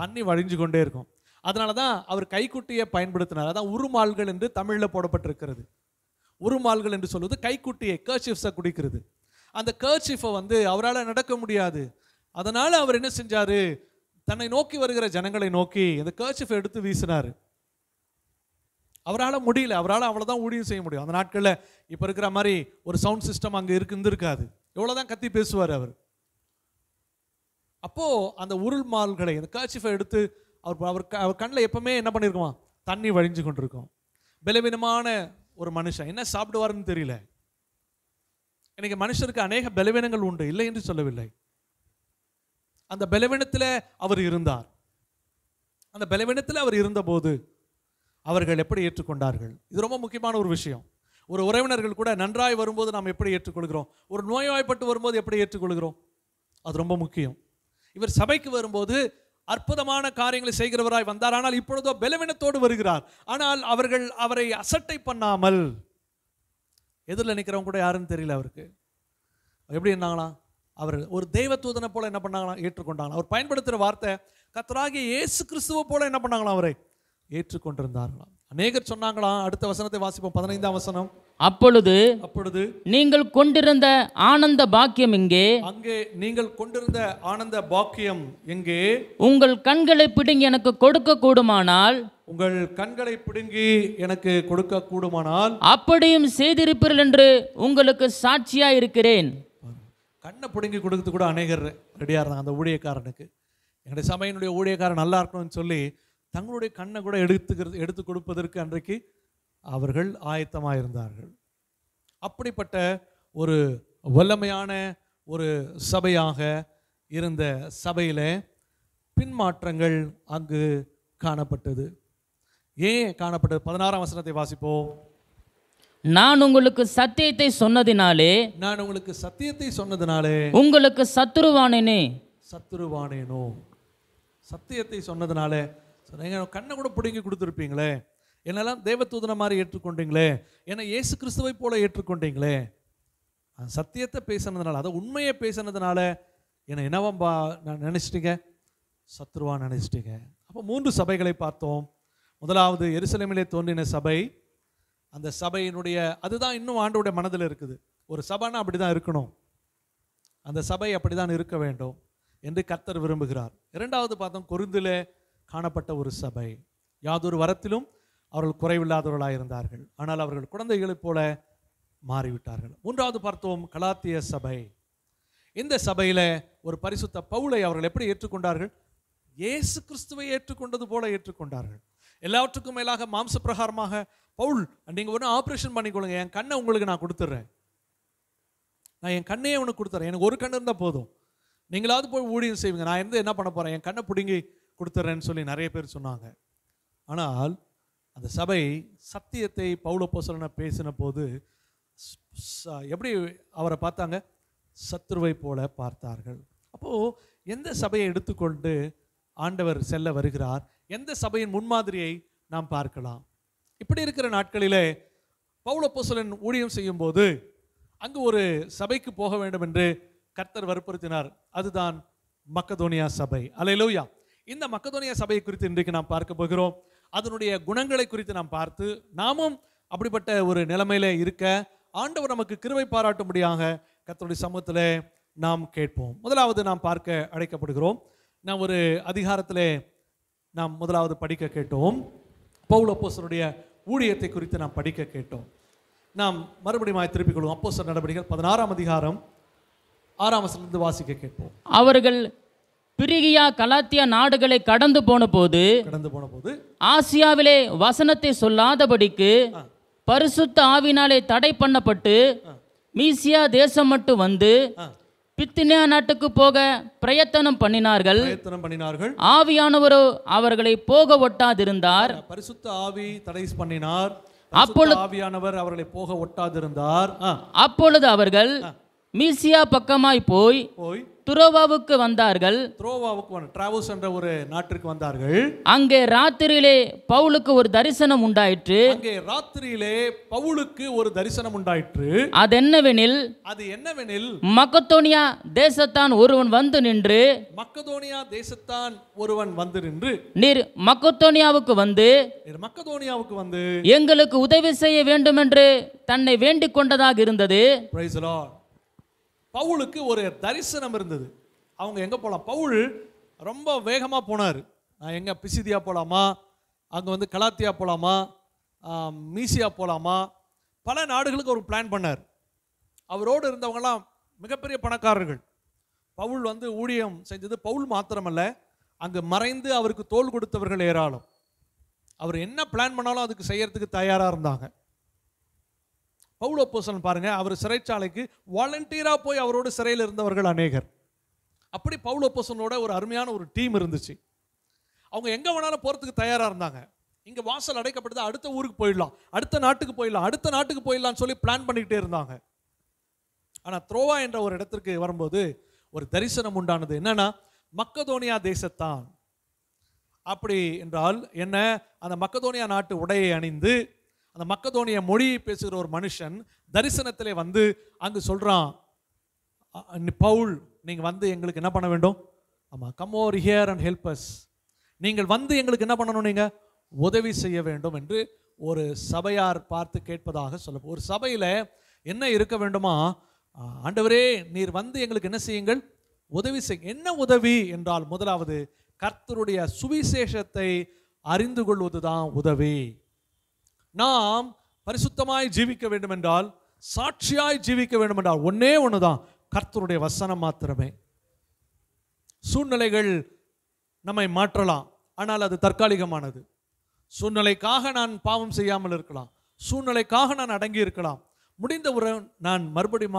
தண்ணி வழிஞ்சு கொண்டே இருக்கும் அதனால தான் அவர் கைக்குட்டியை பயன்படுத்தினார் அதான் உருமால்கள் என்று தமிழில் போடப்பட்டிருக்கிறது உருமால்கள் என்று சொல்வது கைக்குட்டியை கர்ஷிஃப்ஸை குடிக்கிறது அந்த கர்ஷிஃபை வந்து அவரால் நடக்க முடியாது அதனால் அவர் என்ன செஞ்சார் தன்னை நோக்கி வருகிற ஜனங்களை நோக்கி இந்த கர்ச்சிஃபை எடுத்து வீசினார் அவரால் முடியல அவரால் அவ்வளோதான் ஊழியம் செய்ய முடியும் அந்த நாட்களில் இப்போ இருக்கிற மாதிரி ஒரு சவுண்ட் சிஸ்டம் அங்கே இருக்கு எவ்வளோ எவ்வளோதான் கத்தி பேசுவார் அவர் அப்போது அந்த உருள் மால்களை அந்த கர்ச்சிஃபை எடுத்து அவர் அவர் அவர் கண்ணில் எப்பவுமே என்ன பண்ணியிருக்குமா தண்ணி வழிஞ்சு கொண்டிருக்கோம் பலவீனமான ஒரு மனுஷன் என்ன சாப்பிடுவாருன்னு தெரியல இன்னைக்கு மனுஷருக்கு அநேக பலவீனங்கள் உண்டு இல்லை என்று சொல்லவில்லை அந்த பலவீனத்தில் அவர் இருந்தார் அந்த பலவீனத்தில் அவர் இருந்தபோது அவர்கள் எப்படி ஏற்றுக்கொண்டார்கள் இது ரொம்ப முக்கியமான ஒரு விஷயம் ஒரு உறவினர்கள் கூட நன்றாய் வரும்போது நாம் எப்படி ஏற்றுக்கொள்கிறோம் ஒரு நோய்வாய்ப்பட்டு வரும்போது எப்படி ஏற்றுக்கொள்கிறோம் அது ரொம்ப முக்கியம் இவர் சபைக்கு வரும்போது அற்புதமான காரியங்களை செய்கிறவராய் வந்தார் ஆனால் இப்பொழுதோ பலவீனத்தோடு வருகிறார் ஆனால் அவர்கள் அவரை அசட்டை பண்ணாமல் எதிரில் நிற்கிறவங்க கூட யாருன்னு தெரியல அவருக்கு எப்படி இருந்தாங்களாம் அவர்கள் ஒரு தெய்வ தூதனை போல என்ன பண்ணாங்களாம் ஏற்றுக்கொண்டாங்களாம் அவர் பயன்படுத்துகிற வார்த்தை கத்தராகிய இயேசு கிறிஸ்துவை போல என்ன பண்ணாங்களாம் அவரை ஏற்றுக்கொண்டிருந்தார்களாம் அநேகர் சொன்னாங்களாம் அடுத்த வசனத்தை வாசிப்போம் பதினைந்தாம் வசனம் அப்பொழுது அப்பொழுது நீங்கள் கொண்டிருந்த ஆனந்த பாக்கியம் இங்கே அங்கே நீங்கள் கொண்டிருந்த ஆனந்த பாக்கியம் எங்கே உங்கள் கண்களை பிடுங்கி எனக்கு கொடுக்க கூடுமானால் உங்கள் கண்களை பிடுங்கி எனக்கு கொடுக்க கூடுமானால் அப்படியும் செய்திருப்பீர்கள் என்று உங்களுக்கு சாட்சியா இருக்கிறேன் கண்ணை பிடுங்கி கொடுக்குறது கூட அநேகர் ரெடியாக இருந்தாங்க அந்த ஊழியக்காரனுக்கு எங்களுடைய சமையனுடைய ஊழியக்காரன் நல்லா இருக்கணும்னு சொல்லி தங்களுடைய கண்ணை கூட எடுத்துக்கிறது எடுத்து கொடுப்பதற்கு அன்றைக்கு அவர்கள் ஆயத்தமாக இருந்தார்கள் அப்படிப்பட்ட ஒரு வல்லமையான ஒரு சபையாக இருந்த சபையில் பின்மாற்றங்கள் அங்கு காணப்பட்டது ஏன் காணப்பட்டது பதினாறாம் வசனத்தை வாசிப்போம் நான் உங்களுக்கு சத்தியத்தை சொன்னதினாலே நான் உங்களுக்கு சத்தியத்தை சொன்னதினாலே உங்களுக்கு சத்துருவானேனே சத்துருவானேனோ சத்தியத்தை சொன்னதினால கண்ணை கூட பிடுங்கி கொடுத்துருப்பீங்களே என்னெல்லாம் தேவதூதனை மாதிரி ஏற்றுக்கொண்டீங்களே ஏன்னா இயேசு கிறிஸ்துவை போல ஏற்றுக்கொண்டீங்களே சத்தியத்தை பேசினதுனால அதை உண்மையை பேசினதுனால என்னை பா நான் நினச்சிட்டீங்க சத்ருவா நினச்சிட்டீங்க அப்போ மூன்று சபைகளை பார்த்தோம் முதலாவது எருசலேமிலே தோன்றின சபை அந்த சபையினுடைய அதுதான் இன்னும் ஆண்டோடைய மனதில் இருக்குது ஒரு சபைனா அப்படி தான் இருக்கணும் அந்த சபை அப்படி தான் இருக்க வேண்டும் என்று கர்த்தர் விரும்புகிறார் இரண்டாவது பார்த்தோம் கொருந்திலே காணப்பட்ட ஒரு சபை யாதொரு வரத்திலும் அவர்கள் குறைவில்லாதவர்களாக இருந்தார்கள் ஆனால் அவர்கள் குழந்தைகளைப் போல மாறிவிட்டார்கள் மூன்றாவது பார்த்தோம் கலாத்திய சபை இந்த சபையில் ஒரு பரிசுத்த பவுளை அவர்கள் எப்படி ஏற்றுக்கொண்டார்கள் இயேசு கிறிஸ்துவை ஏற்றுக்கொண்டது போல ஏற்றுக்கொண்டார்கள் எல்லாவற்றுக்கும் மேலாக மாம்ச பிரகாரமாக பவுல் நீங்கள் ஒன்று ஆப்ரேஷன் பண்ணிக்கொள்ளுங்க என் கண்ணை உங்களுக்கு நான் கொடுத்துட்றேன் நான் என் கண்ணையே உனக்கு கொடுத்துறேன் எனக்கு ஒரு கண்ணு இருந்தால் போதும் நீங்களாவது போய் ஊழியம் செய்வீங்க நான் இருந்து என்ன பண்ண போகிறேன் என் கண்ணை பிடுங்கி கொடுத்துட்றேன்னு சொல்லி நிறைய பேர் சொன்னாங்க ஆனால் அந்த சபை சத்தியத்தை பவுல பௌலப்போசலனை பேசின போது எப்படி அவரை பார்த்தாங்க சத்ருவை போல பார்த்தார்கள் அப்போது எந்த சபையை எடுத்துக்கொண்டு ஆண்டவர் செல்ல வருகிறார் எந்த சபையின் முன்மாதிரியை நாம் பார்க்கலாம் இப்படி இருக்கிற நாட்களிலே பௌலப்போசலன் ஊழியம் செய்யும்போது அங்கு ஒரு சபைக்கு போக வேண்டும் என்று கர்த்தர் வற்புறுத்தினார் அதுதான் மக்கதோனியா சபை அலையலோயா இந்த மக்கதோனியா சபையை குறித்து இன்றைக்கு நாம் பார்க்க போகிறோம் அதனுடைய குணங்களை குறித்து நாம் பார்த்து நாமும் அப்படிப்பட்ட ஒரு நிலைமையில இருக்க ஆண்டவர் நமக்கு கிருவை பாராட்டும்படியாக கத்தருடைய சமூகத்தில் நாம் கேட்போம் முதலாவது நாம் பார்க்க அழைக்கப்படுகிறோம் நாம் ஒரு அதிகாரத்தில் நாம் முதலாவது படிக்க கேட்டோம் பௌலப்போசனுடைய ஊழியத்தை குறித்து நாம் படிக்க கேட்டோம் நாம் மறுபடியும் திருப்பிக் கொள்வோம் அப்போ சார் நடவடிக்கைகள் பதினாறாம் அதிகாரம் ஆறாம் வசனத்திலிருந்து வாசிக்க கேட்போம் அவர்கள் பிரிகியா கலாத்தியா நாடுகளை கடந்து போன போது கடந்து போன போது ஆசியாவிலே வசனத்தை சொல்லாதபடிக்கு பரிசுத்த ஆவினாலே தடை பண்ணப்பட்டு மீசியா தேசம் மட்டும் வந்து பித்தினியா நாட்டுக்கு போக பிரயத்தனம் பண்ணினார்கள் பிரயத்தனம் பண்ணினார்கள் ஆவியானவரோ அவர்களை போக ஒட்டாதிருந்தார் பரிசுத்த ஆவி தடை பண்ணினார் அப்பொழுது ஆவியானவர் அவர்களை போக ஒட்டாதிருந்தார் அப்பொழுது அவர்கள் மீசியா பக்கமாய் போய் போய் துரோவாவுக்கு வந்தார்கள் துரோவாவுக்கு டிராவல்ஸ் என்ற ஒரு நாட்டிற்கு வந்தார்கள் அங்கே ராத்திரியிலே பவுலுக்கு ஒரு தரிசனம் உண்டாயிற்று அங்கே ராத்திரியிலே பவுலுக்கு ஒரு தரிசனம் உண்டாயிற்று அது என்னவெனில் அது என்னவெனில் மக்கதோனியா தேசத்தான் ஒருவன் வந்து நின்று மக்கதோனியா தேசத்தான் ஒருவன் வந்து நின்று நீர் மக்கதோனியாவுக்கு வந்து மக்கதோனியாவுக்கு வந்து எங்களுக்கு உதவி செய்ய வேண்டும் என்று தன்னை வேண்டிக் கொண்டதாக இருந்தது பிரைஸ் லார்ட் பவுலுக்கு ஒரு தரிசனம் இருந்தது அவங்க எங்கே போகலாம் பவுல் ரொம்ப வேகமாக போனார் நான் எங்கே பிசிதியா போகலாமா அங்கே வந்து கலாத்தியா போகலாமா மீசியா போகலாமா பல நாடுகளுக்கு ஒரு பிளான் பண்ணார் அவரோடு இருந்தவங்கலாம் மிகப்பெரிய பணக்காரர்கள் பவுல் வந்து ஊழியம் செஞ்சது பவுல் மாத்திரமல்ல அங்கு மறைந்து அவருக்கு தோல் கொடுத்தவர்கள் ஏராளம் அவர் என்ன பிளான் பண்ணாலும் அதுக்கு செய்யறதுக்கு தயாராக இருந்தாங்க பவுலோ பூசன் பாருங்க அவர் சிறைச்சாலைக்கு வாலண்டியராக போய் அவரோடு சிறையில் இருந்தவர்கள் அநேகர் அப்படி பவுலோ பூசனோட ஒரு அருமையான ஒரு டீம் இருந்துச்சு அவங்க எங்கே வேணாலும் போகிறதுக்கு தயாராக இருந்தாங்க இங்கே வாசல் அடைக்கப்பட்டது அடுத்த ஊருக்கு போயிடலாம் அடுத்த நாட்டுக்கு போயிடலாம் அடுத்த நாட்டுக்கு போயிடலாம்னு சொல்லி பிளான் பண்ணிக்கிட்டே இருந்தாங்க ஆனால் த்ரோவா என்ற ஒரு இடத்திற்கு வரும்போது ஒரு தரிசனம் உண்டானது என்னன்னா மக்கதோனியா தேசத்தான் அப்படி என்றால் என்ன அந்த மக்கதோனியா நாட்டு உடையை அணிந்து அந்த மக்கதோனிய மொழியை பேசுகிற ஒரு மனுஷன் தரிசனத்திலே வந்து அங்கு சொல்கிறான் பவுல் நீங்கள் வந்து எங்களுக்கு என்ன பண்ண வேண்டும் ஆமாம் come over here and help us நீங்கள் வந்து எங்களுக்கு என்ன பண்ணணும் நீங்கள் உதவி செய்ய வேண்டும் என்று ஒரு சபையார் பார்த்து கேட்பதாக சொல்ல ஒரு சபையில் என்ன இருக்க வேண்டுமா ஆண்டவரே நீர் வந்து எங்களுக்கு என்ன செய்யுங்கள் உதவி செய்ய என்ன உதவி என்றால் முதலாவது கர்த்தருடைய சுவிசேஷத்தை அறிந்து கொள்வது தான் உதவி நாம் பரிசுத்தமாய் ஜீவிக்க வேண்டும் என்றால் சாட்சியாய் ஜீவிக்க வேண்டும் என்றால் ஒன்னே ஒன்று தான் கர்த்தருடைய வசனம் மாத்திரமே சூழ்நிலைகள் நம்மை மாற்றலாம் ஆனால் அது தற்காலிகமானது சூழ்நிலைக்காக நான் பாவம் செய்யாமல் இருக்கலாம் சூழ்நிலைக்காக நான் அடங்கி இருக்கலாம் முடிந்தவுடன் நான் மறுபடியும்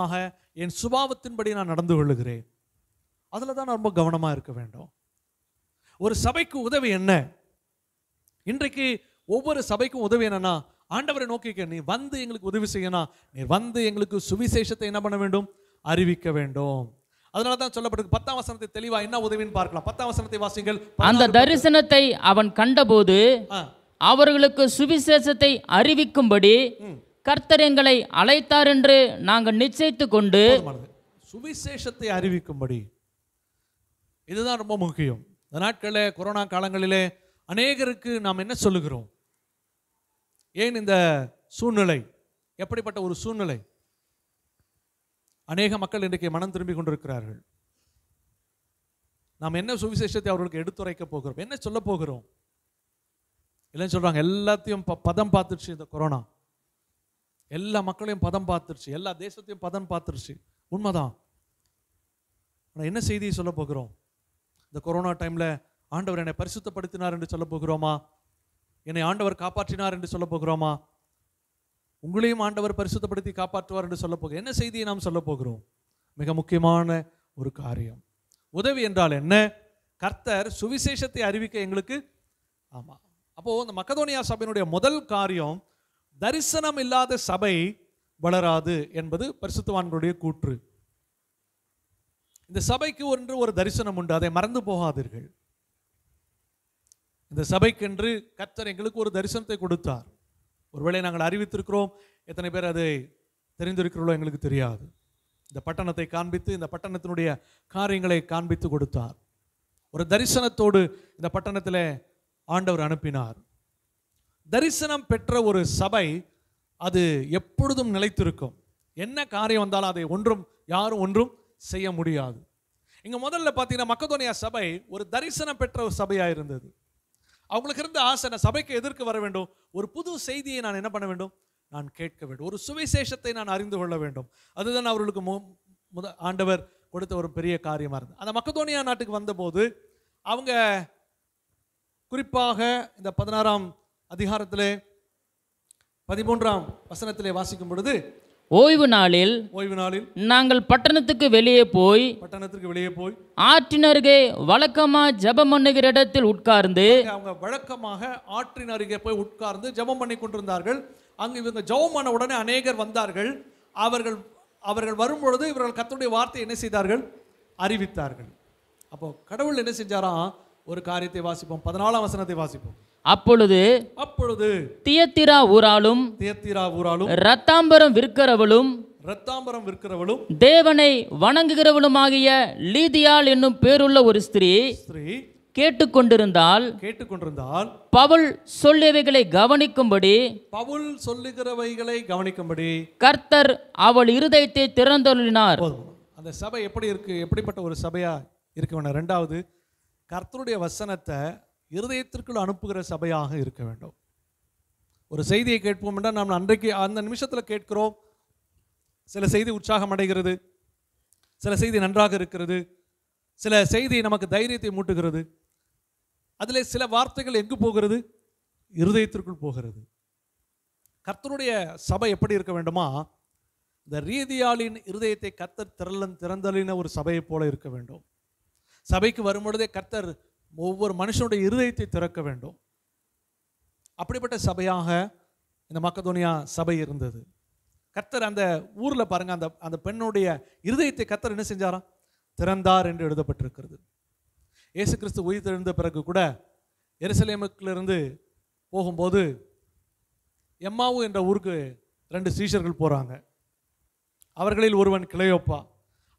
என் சுபாவத்தின்படி நான் நடந்து கொள்ளுகிறேன் அதில் தான் நான் ரொம்ப கவனமாக இருக்க வேண்டும் ஒரு சபைக்கு உதவி என்ன இன்றைக்கு ஒவ்வொரு சபைக்கும் உதவி என்னன்னா ஆண்டவரை நோக்கிக்க நீ வந்து எங்களுக்கு உதவி செய்யணும் நீ வந்து எங்களுக்கு சுவிசேஷத்தை என்ன பண்ண வேண்டும் அறிவிக்க வேண்டும் அதனால தான் சொல்லப்பட்டிருக்கு பத்தாம் வசனத்தை தெளிவா என்ன உதவின்னு பார்க்கலாம் பத்தாம் வசனத்தை வாசிங்கள் அந்த தரிசனத்தை அவன் கண்டபோது அவர்களுக்கு சுவிசேஷத்தை அறிவிக்கும்படி கர்த்தர் எங்களை அழைத்தார் என்று நாங்கள் நிச்சயித்து கொண்டு சுவிசேஷத்தை அறிவிக்கும்படி இதுதான் ரொம்ப முக்கியம் இந்த நாட்களில் கொரோனா காலங்களிலே அநேகருக்கு நாம் என்ன சொல்லுகிறோம் ஏன் இந்த சூழ்நிலை எப்படிப்பட்ட ஒரு சூழ்நிலை அநேக மக்கள் இன்றைக்கு மனம் திரும்பி கொண்டிருக்கிறார்கள் நாம் என்ன சுவிசேஷத்தை அவர்களுக்கு எடுத்துரைக்க போகிறோம் என்ன சொல்ல போகிறோம் இல்லைன்னு சொல்கிறாங்க எல்லாத்தையும் ப பதம் பார்த்துருச்சு இந்த கொரோனா எல்லா மக்களையும் பதம் பார்த்துருச்சு எல்லா தேசத்தையும் பதம் பார்த்துருச்சு உண்மைதான் ஆனால் என்ன செய்தியை சொல்ல போகிறோம் இந்த கொரோனா டைமில் ஆண்டவர் என்னை பரிசுத்தப்படுத்தினார் என்று சொல்ல போகிறோமா என்னை ஆண்டவர் காப்பாற்றினார் என்று சொல்ல போகிறோமா உங்களையும் ஆண்டவர் பரிசுத்தப்படுத்தி காப்பாற்றுவார் என்று சொல்ல போகிறோம் என்ன செய்தியை நாம் சொல்ல போகிறோம் மிக முக்கியமான ஒரு காரியம் உதவி என்றால் என்ன கர்த்தர் சுவிசேஷத்தை அறிவிக்க எங்களுக்கு ஆமாம் அப்போது இந்த மக்கதோனியா சபையினுடைய முதல் காரியம் தரிசனம் இல்லாத சபை வளராது என்பது பரிசுத்தவான்களுடைய கூற்று இந்த சபைக்கு ஒன்று ஒரு தரிசனம் உண்டு அதை மறந்து போகாதீர்கள் இந்த சபைக்கென்று கர்த்தர் எங்களுக்கு ஒரு தரிசனத்தை கொடுத்தார் ஒருவேளை நாங்கள் அறிவித்திருக்கிறோம் எத்தனை பேர் அதை தெரிந்திருக்கிறோம் எங்களுக்கு தெரியாது இந்த பட்டணத்தை காண்பித்து இந்த பட்டணத்தினுடைய காரியங்களை காண்பித்து கொடுத்தார் ஒரு தரிசனத்தோடு இந்த பட்டணத்தில் ஆண்டவர் அனுப்பினார் தரிசனம் பெற்ற ஒரு சபை அது எப்பொழுதும் நிலைத்திருக்கும் என்ன காரியம் வந்தாலும் அதை ஒன்றும் யாரும் ஒன்றும் செய்ய முடியாது இங்கே முதல்ல பார்த்தீங்கன்னா மக்கதோனியா சபை ஒரு தரிசனம் பெற்ற ஒரு சபையாக இருந்தது அவங்களுக்கு இருந்த ஆசை நான் சபைக்கு எதிர்க்கு வர வேண்டும் ஒரு புது செய்தியை நான் என்ன பண்ண வேண்டும் நான் கேட்க வேண்டும் ஒரு சுவிசேஷத்தை நான் அறிந்து கொள்ள வேண்டும் அதுதான் அவர்களுக்கு முத ஆண்டவர் கொடுத்த ஒரு பெரிய காரியமாக இருந்தது அந்த மக்கதோனியா நாட்டுக்கு வந்தபோது அவங்க குறிப்பாக இந்த பதினாறாம் அதிகாரத்தில் பதிமூன்றாம் வசனத்திலே வாசிக்கும் பொழுது ஓய்வு நாளில் ஓய்வு நாளில் நாங்கள் பட்டணத்துக்கு வெளியே போய் பட்டணத்துக்கு வெளியே போய் ஆற்றின் அருகே வழக்கமா ஜபம் பண்ணுகிற இடத்தில் உட்கார்ந்து அவங்க வழக்கமாக ஆற்றின் அருகே போய் உட்கார்ந்து ஜெபம் பண்ணி கொண்டிருந்தார்கள் அங்கு இவங்க ஜபம் பண்ண உடனே அநேகர் வந்தார்கள் அவர்கள் அவர்கள் வரும்பொழுது இவர்கள் கத்தனுடைய வார்த்தை என்ன செய்தார்கள் அறிவித்தார்கள் அப்போ கடவுள் என்ன செஞ்சாராம் ஒரு காரியத்தை வாசிப்போம் பதினாலாம் வசனத்தை வாசிப்போம் அப்பொழுது அப்பொழுது தியத்திரா ஊராலும் தியத்திரா ஊராலும் ரத்தாம்பரம் விற்கிறவளும் ரத்தாம்பரம் விற்கிறவளும் தேவனை வணங்குகிறவளுமாகிய லீதியால் என்னும் பேருள்ள ஒரு ஸ்திரீ ஸ்திரீ கேட்டுக்கொண்டிருந்தால் கேட்டுக்கொண்டிருந்தால் பவுல் சொல்லியவைகளை கவனிக்கும்படி பவுல் சொல்லுகிறவைகளை கவனிக்கும்படி கர்த்தர் அவள் இருதயத்தை திறந்தொழினார் அந்த சபை எப்படி இருக்கு எப்படிப்பட்ட ஒரு சபையா இருக்கு ரெண்டாவது கர்த்தருடைய வசனத்தை இருதயத்திற்குள் அனுப்புகிற சபையாக இருக்க வேண்டும் ஒரு செய்தியை கேட்போம் என்றால் நாம் அன்றைக்கு அந்த நிமிஷத்தில் கேட்கிறோம் சில செய்தி உற்சாகம் அடைகிறது சில செய்தி நன்றாக இருக்கிறது சில செய்தி நமக்கு தைரியத்தை மூட்டுகிறது அதில் சில வார்த்தைகள் எங்கு போகிறது இருதயத்திற்குள் போகிறது கர்த்தருடைய சபை எப்படி இருக்க வேண்டுமா இந்த ரீதியாளின் இருதயத்தை கத்தர் திரளன் திறந்தலின ஒரு சபையை போல இருக்க வேண்டும் சபைக்கு வரும்பொழுதே கர்த்தர் ஒவ்வொரு மனுஷனுடைய இருதயத்தை திறக்க வேண்டும் அப்படிப்பட்ட சபையாக இந்த மக்கதோனியா சபை இருந்தது கத்தர் அந்த ஊரில் பாருங்கள் அந்த அந்த பெண்ணுடைய இருதயத்தை கத்தர் என்ன செஞ்சாராம் திறந்தார் என்று எழுதப்பட்டிருக்கிறது இயேசு கிறிஸ்து உயிர் திறந்த பிறகு கூட எருசலேமுக்கிலிருந்து போகும்போது எம்மாவு என்ற ஊருக்கு ரெண்டு சீஷர்கள் போகிறாங்க அவர்களில் ஒருவன் கிளையோப்பா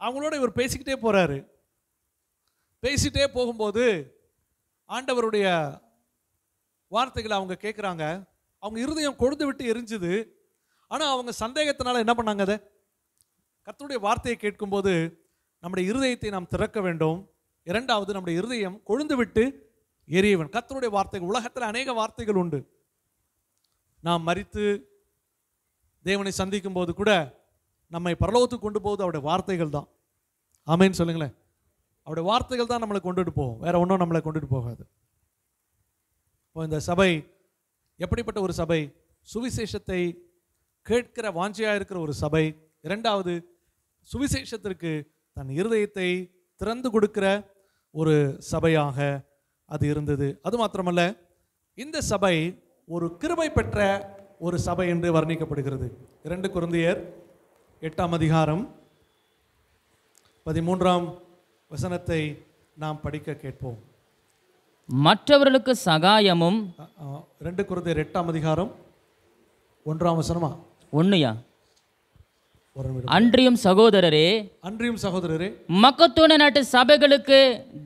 அவங்களோட இவர் பேசிக்கிட்டே போகிறாரு பேசிகிட்டே போகும்போது ஆண்டவருடைய வார்த்தைகளை அவங்க கேட்குறாங்க அவங்க இருதயம் கொடுத்து விட்டு எரிஞ்சுது ஆனால் அவங்க சந்தேகத்தினால என்ன பண்ணாங்க அதை கத்தருடைய வார்த்தையை கேட்கும்போது நம்முடைய இருதயத்தை நாம் திறக்க வேண்டும் இரண்டாவது நம்முடைய இருதயம் கொழுந்து விட்டு எரியவன் கத்தருடைய வார்த்தைகள் உலகத்தில் அநேக வார்த்தைகள் உண்டு நாம் மறித்து தேவனை சந்திக்கும் போது கூட நம்மை பரலோகத்துக்கு கொண்டு போவது அவருடைய வார்த்தைகள் தான் ஆமேன்னு சொல்லுங்களேன் அவருடைய வார்த்தைகள் தான் நம்மளை கொண்டுட்டு போகும் வேற ஒன்றும் நம்மளை கொண்டுட்டு போகாது இப்போ இந்த சபை எப்படிப்பட்ட ஒரு சபை சுவிசேஷத்தை கேட்கிற வாஞ்சியாக இருக்கிற ஒரு சபை இரண்டாவது சுவிசேஷத்திற்கு தன் இருதயத்தை திறந்து கொடுக்கிற ஒரு சபையாக அது இருந்தது அது மாத்திரமல்ல இந்த சபை ஒரு கிருபை பெற்ற ஒரு சபை என்று வர்ணிக்கப்படுகிறது இரண்டு குழந்தையர் எட்டாம் அதிகாரம் பதிமூன்றாம் வசனத்தை நாம் படிக்க கேட்போம் மற்றவர்களுக்கு சகாயமும் ரெண்டு குருதை எட்டாம் அதிகாரம் ஒன்றாம் வசனமா ஒன்றுயா அன்றியும் சகோதரரே அன்றியும் சகோதரரே மக்கத்தோன நாட்டு சபைகளுக்கு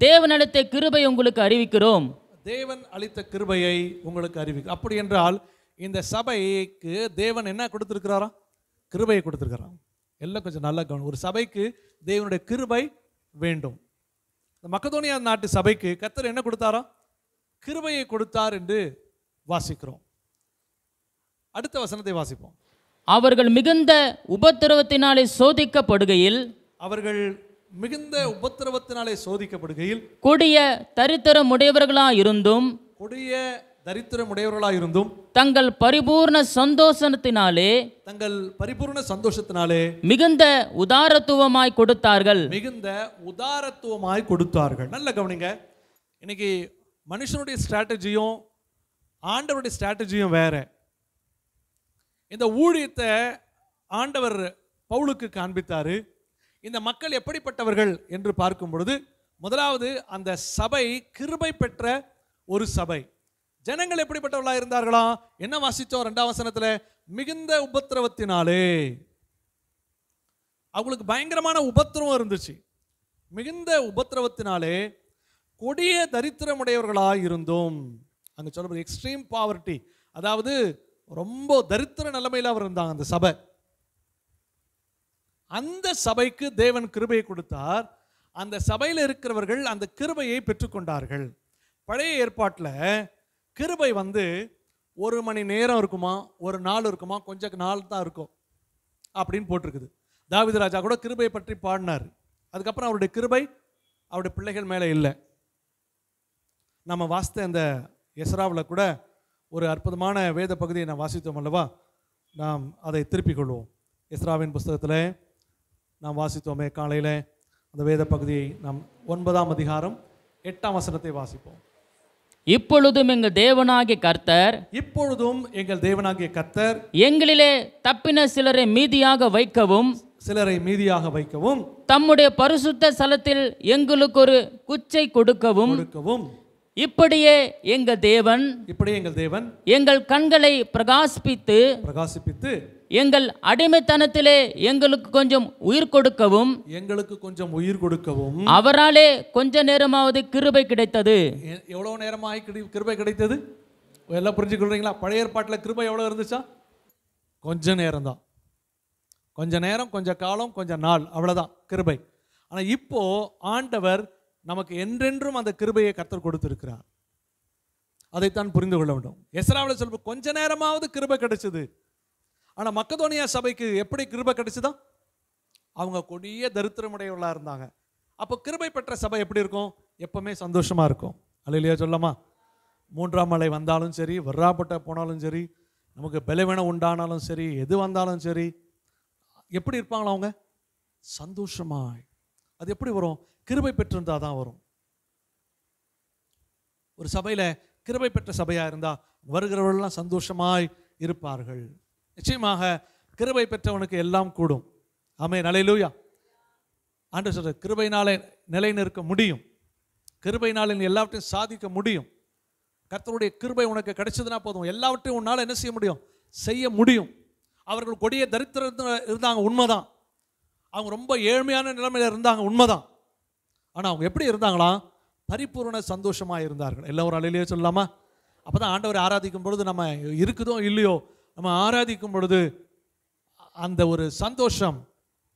தேவன் அளித்த கிருபை உங்களுக்கு அறிவிக்கிறோம் தேவன் அளித்த கிருபையை உங்களுக்கு அறிவிக்கும் அப்படி என்றால் இந்த சபைக்கு தேவன் என்ன கொடுத்துருக்கிறாரா கிருபையை கொடுத்துருக்கிறாராம் எல்லாம் கொஞ்சம் நல்லா கவனம் ஒரு சபைக்கு தேவனுடைய கிருபை வேண்டும் இந்த மக்கதோனியா நாட்டு சபைக்கு கத்தர் என்ன கொடுத்தாரோ கிருபையை கொடுத்தார் என்று வாசிக்கிறோம் அடுத்த வசனத்தை வாசிப்போம் அவர்கள் மிகுந்த உபத்திரவத்தினாலே சோதிக்கப்படுகையில் அவர்கள் மிகுந்த உபத்திரவத்தினாலே சோதிக்கப்படுகையில் கொடிய தரித்திரம் இருந்தும் கொடிய தரித்திரமுடையவர்களாயிருந்தும் தங்கள் பரிபூர்ண சந்தோஷத்தினாலே தங்கள் பரிபூர்ண சந்தோஷத்தினாலே மிகுந்த உதாரத்துவமாய் கொடுத்தார்கள் மிகுந்த உதாரத்துவமாய் கொடுத்தார்கள் நல்ல கவனிங்க இன்னைக்கு மனுஷனுடைய ஸ்ட்ராட்டஜியும் ஆண்டவருடைய ஸ்ட்ராட்டஜியும் வேற இந்த ஊழியத்தை ஆண்டவர் பவுலுக்கு காண்பித்தார் இந்த மக்கள் எப்படிப்பட்டவர்கள் என்று பார்க்கும் பொழுது முதலாவது அந்த சபை கிருபை பெற்ற ஒரு சபை ஜனங்கள் எப்படிப்பட்டவர்களா இருந்தார்களா என்ன வாசிச்சோம் ரெண்டாம் வசனத்துல மிகுந்த உபத்திரவத்தினாலே அவங்களுக்கு பயங்கரமான உபத்திரவம் இருந்துச்சு மிகுந்த உபத்திரவத்தினாலே கொடிய தரித்திரமுடையவர்களாக இருந்தோம் அங்கே சொல்லப்படுது எக்ஸ்ட்ரீம் பாவர்ட்டி அதாவது ரொம்ப தரித்திர நிலைமையில் அவர் இருந்தாங்க அந்த சபை அந்த சபைக்கு தேவன் கிருபையை கொடுத்தார் அந்த சபையில் இருக்கிறவர்கள் அந்த கிருபையை பெற்றுக்கொண்டார்கள் பழைய ஏற்பாட்டில் கிருபை வந்து ஒரு மணி நேரம் இருக்குமா ஒரு நாள் இருக்குமா கொஞ்ச நாள் தான் இருக்கும் அப்படின்னு போட்டிருக்குது தாவித ராஜா கூட கிருபையை பற்றி பாடினார் அதுக்கப்புறம் அவருடைய கிருபை அவருடைய பிள்ளைகள் மேலே இல்லை நம்ம வாசித்த அந்த எஸ்ராவில் கூட ஒரு அற்புதமான வேத பகுதியை நான் வாசித்தோம் அல்லவா நாம் அதை திருப்பிக் கொள்வோம் எஸ்ராவின் புஸ்தகத்தில் நாம் வாசித்தோமே காலையில் அந்த வேத பகுதியை நாம் ஒன்பதாம் அதிகாரம் எட்டாம் வசனத்தை வாசிப்போம் இப்பொழுதும் எங்கள் தேவனாகிய கர்த்தர் இப்பொழுதும் எங்கள் தேவனாகிய கர்த்தர் எங்களிலே தப்பின சிலரை மீதியாக வைக்கவும் சிலரை மீதியாக வைக்கவும் தம்முடைய பரிசுத்த சலத்தில் எங்களுக்கு ஒரு குச்சை கொடுக்கவும் கொடுக்கவும் இப்படியே எங்கள் தேவன் இப்படியே எங்கள் தேவன் எங்கள் கண்களை பிரகாசிப்பித்து பிரகாசிப்பித்து எங்கள் அடிமைத்தனத்திலே எங்களுக்கு கொஞ்சம் உயிர் கொடுக்கவும் எங்களுக்கு கொஞ்சம் உயிர் கொடுக்கவும் அவராலே கொஞ்ச நேரமாவது கிருபை கிடைத்தது எவ்வளவு நேரமாக கிருபை கிடைத்தது எல்லாம் புரிஞ்சுக்கொள்றீங்களா பழைய ஏற்பாட்டில் கிருபை எவ்வளோ இருந்துச்சா கொஞ்ச நேரம் தான் கொஞ்ச நேரம் கொஞ்ச காலம் கொஞ்ச நாள் அவ்வளோதான் கிருபை ஆனால் இப்போ ஆண்டவர் நமக்கு என்றென்றும் அந்த கிருபையை கத்தர் கொடுத்துருக்கிறார் அதைத்தான் புரிந்து கொள்ள வேண்டும் எஸ்ராவில் சொல்ல கொஞ்ச நேரமாவது கிருபை கிடைச்சது ஆனால் மக்கதோனியா சபைக்கு எப்படி கிருபை கிடைச்சுதான் அவங்க கொடிய தரித்திரமுடையவர்களாக இருந்தாங்க அப்போ கிருபை பெற்ற சபை எப்படி இருக்கும் எப்பவுமே சந்தோஷமாக இருக்கும் அலையிலையா சொல்லமா மூன்றாம் மலை வந்தாலும் சரி வர்றாப்பட்ட போனாலும் சரி நமக்கு பலவீன உண்டானாலும் சரி எது வந்தாலும் சரி எப்படி இருப்பாங்களா அவங்க சந்தோஷமாய் அது எப்படி வரும் கிருபை பெற்றிருந்தால் தான் வரும் ஒரு சபையில் கிருபை பெற்ற சபையாக இருந்தால் வருகிறவர்கள்லாம் சந்தோஷமாய் இருப்பார்கள் நிச்சயமாக கிருபை பெற்றவனுக்கு எல்லாம் கூடும் ஆமே நலையிலூயா ஆண்டு சொல்ற நாளை நிலை நிற்க முடியும் நாளின் எல்லாவற்றையும் சாதிக்க முடியும் கர்த்தருடைய கிருபை உனக்கு கிடைச்சதுன்னா போதும் எல்லாவற்றையும் உன்னால் என்ன செய்ய முடியும் செய்ய முடியும் அவர்கள் கொடிய தரித்திரத்தில் இருந்தாங்க உண்மைதான் அவங்க ரொம்ப ஏழ்மையான நிலைமையில் இருந்தாங்க உண்மைதான் ஆனால் அவங்க எப்படி இருந்தாங்களா பரிபூர்ண சந்தோஷமாக இருந்தார்கள் எல்லோரும் அலையிலேயே சொல்லலாமா அப்போ தான் ஆண்டவரை ஆராதிக்கும் பொழுது நம்ம இருக்குதோ இல்லையோ நம்ம ஆராதிக்கும் பொழுது அந்த ஒரு சந்தோஷம்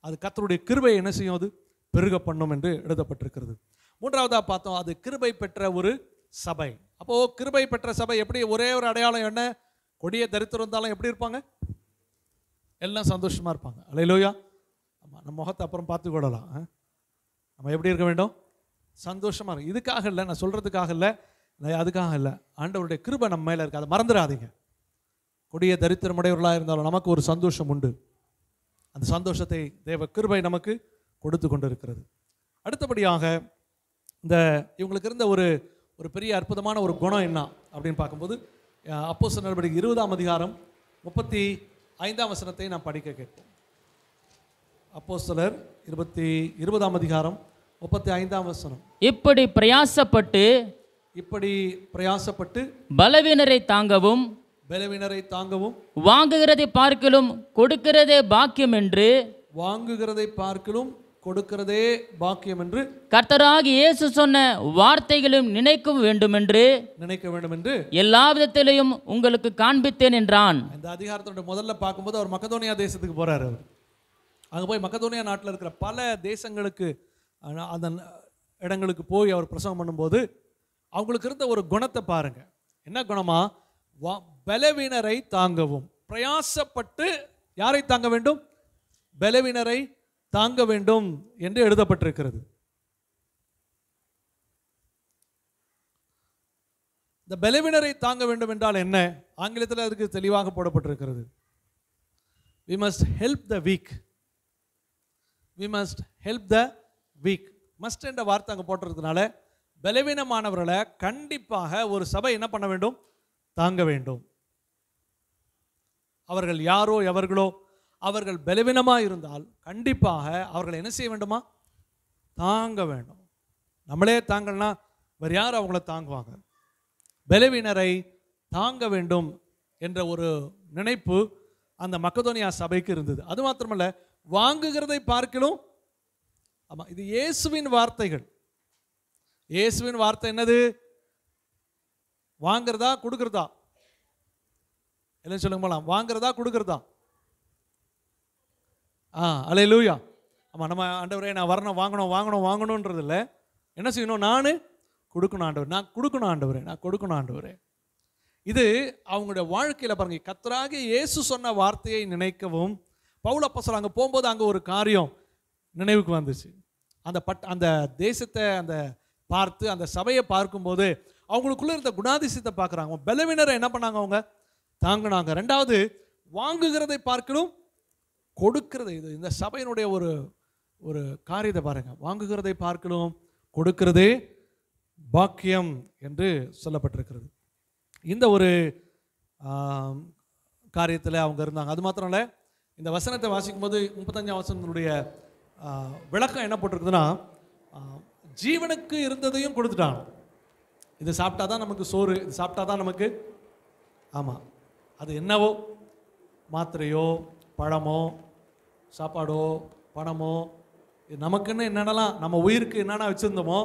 அது கத்தருடைய கிருபை என்ன செய்யும் அது பெருக பண்ணும் என்று எழுதப்பட்டிருக்கிறது மூன்றாவதாக பார்த்தோம் அது கிருபை பெற்ற ஒரு சபை அப்போது கிருபை பெற்ற சபை எப்படி ஒரே ஒரு அடையாளம் என்ன கொடியை இருந்தாலும் எப்படி இருப்பாங்க எல்லாம் சந்தோஷமாக இருப்பாங்க அலையிலோயா ஆமாம் நம்ம முகத்தை அப்புறம் பார்த்து பார்த்துக்கொள்ளலாம் நம்ம எப்படி இருக்க வேண்டும் சந்தோஷமாக இருக்கும் இதுக்காக இல்லை நான் சொல்கிறதுக்காக இல்லை அதுக்காக இல்லை ஆண்டவருடைய கிருபை நம்ம மேலே இருக்குது அதை மறந்துடாதீங்க கொடிய தரித்திரமுடையவர்களாக இருந்தாலும் நமக்கு ஒரு சந்தோஷம் உண்டு அந்த சந்தோஷத்தை தேவ கிருபை நமக்கு கொடுத்து கொண்டிருக்கிறது அடுத்தபடியாக இந்த இவங்களுக்கு இருந்த ஒரு ஒரு பெரிய அற்புதமான ஒரு குணம் என்ன அப்படின்னு பார்க்கும்போது அப்போ நடவடிக்கை இருபதாம் அதிகாரம் முப்பத்தி ஐந்தாம் வசனத்தை நான் படிக்க கேட்போம் அப்போ சிலர் இருபத்தி இருபதாம் அதிகாரம் முப்பத்தி ஐந்தாம் வசனம் இப்படி பிரயாசப்பட்டு இப்படி பிரயாசப்பட்டு பலவீனரை தாங்கவும் பலவினரை தாங்கவும் வாங்குகிறதை பார்க்கலும் கொடுக்கிறதே பாக்கியம் என்று வாங்குகிறதை பார்க்கலும் கொடுக்கிறதே பாக்கியம் என்று கர்த்தராகி இயேசு சொன்ன வார்த்தைகளும் நினைக்க வேண்டும் என்று நினைக்க வேண்டும் என்று எல்லா விதத்திலையும் உங்களுக்கு காண்பித்தேன் என்றான் இந்த அதிகாரத்தோட முதல்ல பார்க்கும்போது அவர் மக்கதோனியா தேசத்துக்கு போறாரு அவர் அங்கே போய் மக்கதோனியா நாட்டில் இருக்கிற பல தேசங்களுக்கு அந்த இடங்களுக்கு போய் அவர் பிரசவம் பண்ணும்போது அவங்களுக்கு இருந்த ஒரு குணத்தை பாருங்க என்ன குணமா பலவினரை தாங்கவும் பிரயாசப்பட்டு யாரை தாங்க வேண்டும் பலவினரை தாங்க வேண்டும் என்று எழுதப்பட்டிருக்கிறது இந்த பலவினரை தாங்க வேண்டும் என்றால் என்ன ஆங்கிலத்தில் அதுக்கு தெளிவாக போடப்பட்டிருக்கிறது we must help the weak we must help the weak must என்ற வார்த்தை அங்கே போட்டுறதுனால பலவீனமானவர்களை கண்டிப்பாக ஒரு சபை என்ன பண்ண வேண்டும் தாங்க வேண்டும் அவர்கள் யாரோ எவர்களோ அவர்கள் பலவீனமாக இருந்தால் கண்டிப்பாக அவர்கள் என்ன செய்ய வேண்டுமா தாங்க வேண்டும் நம்மளே தாங்கள்னா வேறு யார் அவங்கள தாங்குவாங்க பலவீனரை தாங்க வேண்டும் என்ற ஒரு நினைப்பு அந்த மக்கதோனியா சபைக்கு இருந்தது அது மாத்திரமல்ல வாங்குகிறதை பார்க்கணும் ஆமாம் இது இயேசுவின் வார்த்தைகள் இயேசுவின் வார்த்தை என்னது வாங்கிறதா கொடுக்குறதா இல்லைன்னு சொல்லுங்க போலாம் வாங்குறதா கொடுக்குறதா ஆ அலே லூயா ஆமாம் நம்ம ஆண்டவரே நான் வரணும் வாங்கணும் வாங்கணும் வாங்கணுன்றது இல்லை என்ன செய்யணும் நான் கொடுக்கணும் ஆண்டவர் நான் கொடுக்கணும் ஆண்டவரே நான் கொடுக்கணும் ஆண்டவரே இது அவங்களுடைய வாழ்க்கையில் பாருங்கள் கத்தராக இயேசு சொன்ன வார்த்தையை நினைக்கவும் பவுல அப்போ சொல்ல அங்கே போகும்போது அங்கே ஒரு காரியம் நினைவுக்கு வந்துச்சு அந்த பட் அந்த தேசத்தை அந்த பார்த்து அந்த சபையை பார்க்கும்போது அவங்களுக்குள்ளே இருந்த குணாதிசயத்தை பார்க்குறாங்க பலவீனரை என்ன பண்ணாங்க அவங்க தாங்கினாங்க ரெண்டாவது வாங்குகிறதை பார்க்கணும் கொடுக்கிறதை இது இந்த சபையினுடைய ஒரு ஒரு காரியத்தை பாருங்கள் வாங்குகிறதை பார்க்கணும் கொடுக்கிறதே பாக்கியம் என்று சொல்லப்பட்டிருக்கிறது இந்த ஒரு காரியத்தில் அவங்க இருந்தாங்க அது மாத்திரம் இல்லை இந்த வசனத்தை வாசிக்கும் போது முப்பத்தஞ்சாம் வசனத்தினுடைய விளக்கம் என்ன போட்டிருக்குதுன்னா ஜீவனுக்கு இருந்ததையும் கொடுத்துட்டாங்க இது சாப்பிட்டா தான் நமக்கு சோறு இது சாப்பிட்டா தான் நமக்கு ஆமாம் அது என்னவோ மாத்திரையோ பழமோ சாப்பாடோ பணமோ நமக்குன்னு என்னென்னலாம் நம்ம உயிருக்கு என்னென்ன வச்சுருந்தோமோ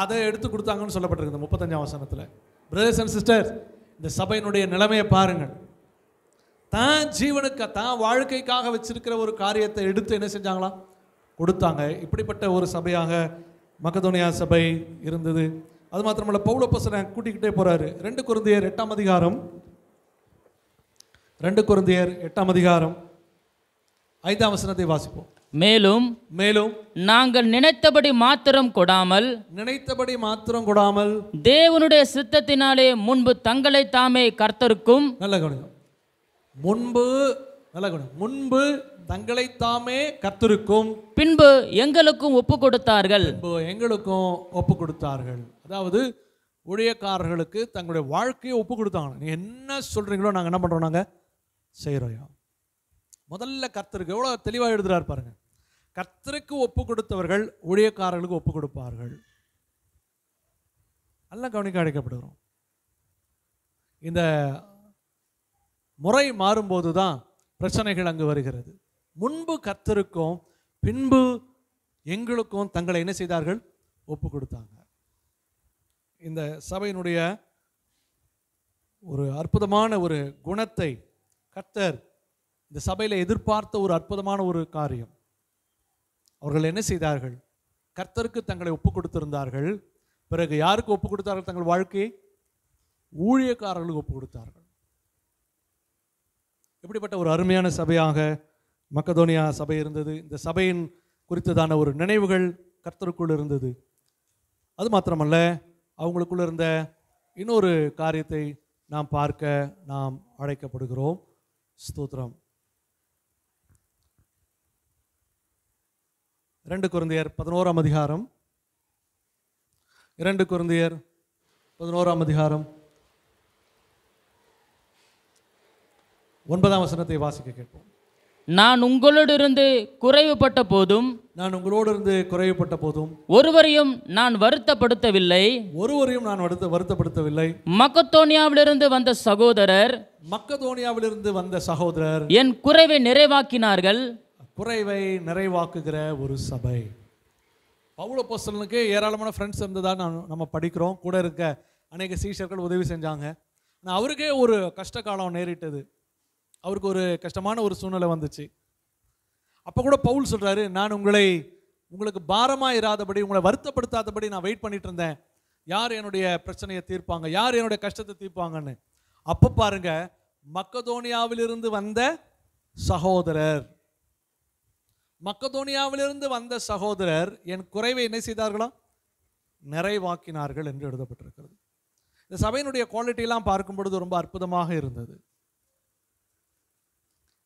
அதை எடுத்து கொடுத்தாங்கன்னு சொல்லப்பட்டிருக்கு இந்த முப்பத்தஞ்சாம் வசனத்தில் பிரதர்ஸ் அண்ட் சிஸ்டர் இந்த சபையினுடைய நிலைமையை பாருங்கள் தான் ஜீவனுக்கு தான் வாழ்க்கைக்காக வச்சிருக்கிற ஒரு காரியத்தை எடுத்து என்ன செஞ்சாங்களா கொடுத்தாங்க இப்படிப்பட்ட ஒரு சபையாக மக்கதோனியா சபை இருந்தது அது மாத்திரமல்ல பௌல கூட்டிக்கிட்டே போறாரு ரெண்டு குருந்தையர் எட்டாம் அதிகாரம் ரெண்டு குருந்தையர் எட்டாம் அதிகாரம் ஐந்தாம் வசனத்தை வாசிப்போம் மேலும் மேலும் நாங்கள் நினைத்தபடி மாத்திரம் கொடாமல் நினைத்தபடி மாத்திரம் கொடாமல் தேவனுடைய சித்தத்தினாலே முன்பு தங்களை தாமே கர்த்தருக்கும் நல்ல குணம் முன்பு நல்ல குணம் முன்பு தங்களை தாமே கர்த்தருக்கும் பின்பு எங்களுக்கும் ஒப்பு கொடுத்தார்கள் எங்களுக்கும் ஒப்பு கொடுத்தார்கள் அதாவது ஊழியக்காரர்களுக்கு தங்களுடைய வாழ்க்கையை ஒப்பு கொடுத்தாங்க நீங்கள் என்ன சொல்கிறீங்களோ நாங்கள் என்ன பண்ணுறோம் நாங்கள் செய்கிறோம் முதல்ல கர்த்தருக்கு எவ்வளோ தெளிவாக எழுதுகிறார் பாருங்கள் கர்த்தருக்கு ஒப்பு கொடுத்தவர்கள் ஊழியக்காரர்களுக்கு ஒப்பு கொடுப்பார்கள் நல்லா கவனிக்க அழைக்கப்படுகிறோம் இந்த முறை மாறும்போது தான் பிரச்சனைகள் அங்கு வருகிறது முன்பு கர்த்தருக்கும் பின்பு எங்களுக்கும் தங்களை என்ன செய்தார்கள் ஒப்பு கொடுத்தாங்க இந்த சபையினுடைய ஒரு அற்புதமான ஒரு குணத்தை கர்த்தர் இந்த சபையில் எதிர்பார்த்த ஒரு அற்புதமான ஒரு காரியம் அவர்கள் என்ன செய்தார்கள் கர்த்தருக்கு தங்களை ஒப்பு கொடுத்திருந்தார்கள் பிறகு யாருக்கு ஒப்பு கொடுத்தார்கள் தங்கள் வாழ்க்கையை ஊழியக்காரர்களுக்கு ஒப்பு கொடுத்தார்கள் எப்படிப்பட்ட ஒரு அருமையான சபையாக மக்கதோனியா சபை இருந்தது இந்த சபையின் குறித்ததான ஒரு நினைவுகள் கர்த்தருக்குள் இருந்தது அது மாத்திரமல்ல அவங்களுக்குள்ள இருந்த இன்னொரு காரியத்தை நாம் பார்க்க நாம் அழைக்கப்படுகிறோம் ஸ்தோத்திரம் இரண்டு குழந்தையர் பதினோராம் அதிகாரம் இரண்டு குழந்தையர் பதினோராம் அதிகாரம் ஒன்பதாம் வசனத்தை வாசிக்க கேட்போம் நான் இருந்து குறைவுபட்ட போதும் நான் உங்களோடு இருந்து குறைவுபட்ட போதும் ஒருவரையும் நான் வருத்தப்படுத்தவில்லை ஒருவரையும் நான் வருத்த வருத்தப்படுத்தவில்லை மக்கத்தோனியாவிலிருந்து வந்த சகோதரர் மக்கதோனியாவிலிருந்து வந்த சகோதரர் என் குறைவை நிறைவாக்கினார்கள் குறைவை நிறைவாக்குகிற ஒரு சபை பவுல போஸ்டலுக்கு ஏராளமான ஃப்ரெண்ட்ஸ் இருந்ததாக நான் நம்ம படிக்கிறோம் கூட இருக்க அநேக சீஷர்கள் உதவி செஞ்சாங்க நான் அவருக்கே ஒரு கஷ்ட காலம் நேரிட்டது அவருக்கு ஒரு கஷ்டமான ஒரு சூழ்நிலை வந்துச்சு அப்போ கூட பவுல் சொல்கிறாரு நான் உங்களை உங்களுக்கு பாரமாக இராதபடி உங்களை வருத்தப்படுத்தாதபடி நான் வெயிட் பண்ணிட்டு இருந்தேன் யார் என்னுடைய பிரச்சனையை தீர்ப்பாங்க யார் என்னுடைய கஷ்டத்தை தீர்ப்பாங்கன்னு அப்போ பாருங்க மக்கதோனியாவிலிருந்து வந்த சகோதரர் மக்கதோனியாவிலிருந்து வந்த சகோதரர் என் குறைவை என்ன செய்தார்களா நிறைவாக்கினார்கள் என்று எழுதப்பட்டிருக்கிறது இந்த சபையினுடைய குவாலிட்டியெல்லாம் பார்க்கும் பொழுது ரொம்ப அற்புதமாக இருந்தது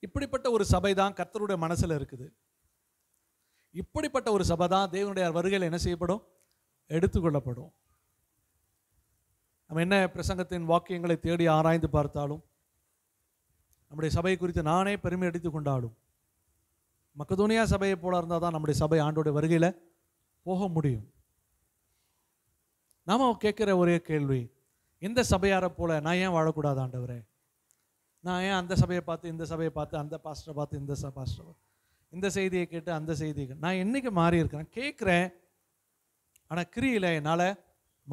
இப்படிப்பட்ட ஒரு சபை தான் கர்த்தருடைய மனசில் இருக்குது இப்படிப்பட்ட ஒரு சபை தான் தேவனுடைய வருகையில் என்ன செய்யப்படும் எடுத்துக்கொள்ளப்படும் நம்ம என்ன பிரசங்கத்தின் வாக்கியங்களை தேடி ஆராய்ந்து பார்த்தாலும் நம்முடைய சபை குறித்து நானே பெருமை அடித்து கொண்டாலும் மக்கதுனியா சபையை போல இருந்தால் தான் நம்முடைய சபை ஆண்டோடைய வருகையில் போக முடியும் நாம் கேட்குற ஒரே கேள்வி இந்த சபையாரை போல நான் ஏன் வாழக்கூடாது ஆண்டவரே நான் ஏன் அந்த சபையை பார்த்து இந்த சபையை பார்த்து அந்த பாஸ்டரை பார்த்து இந்த ச பாஸ்டரை பார்த்து இந்த செய்தியை கேட்டு அந்த செய்தியை நான் என்றைக்கு மாறி இருக்கிறேன் கேட்குறேன் ஆனால் கிரியில் என்னால்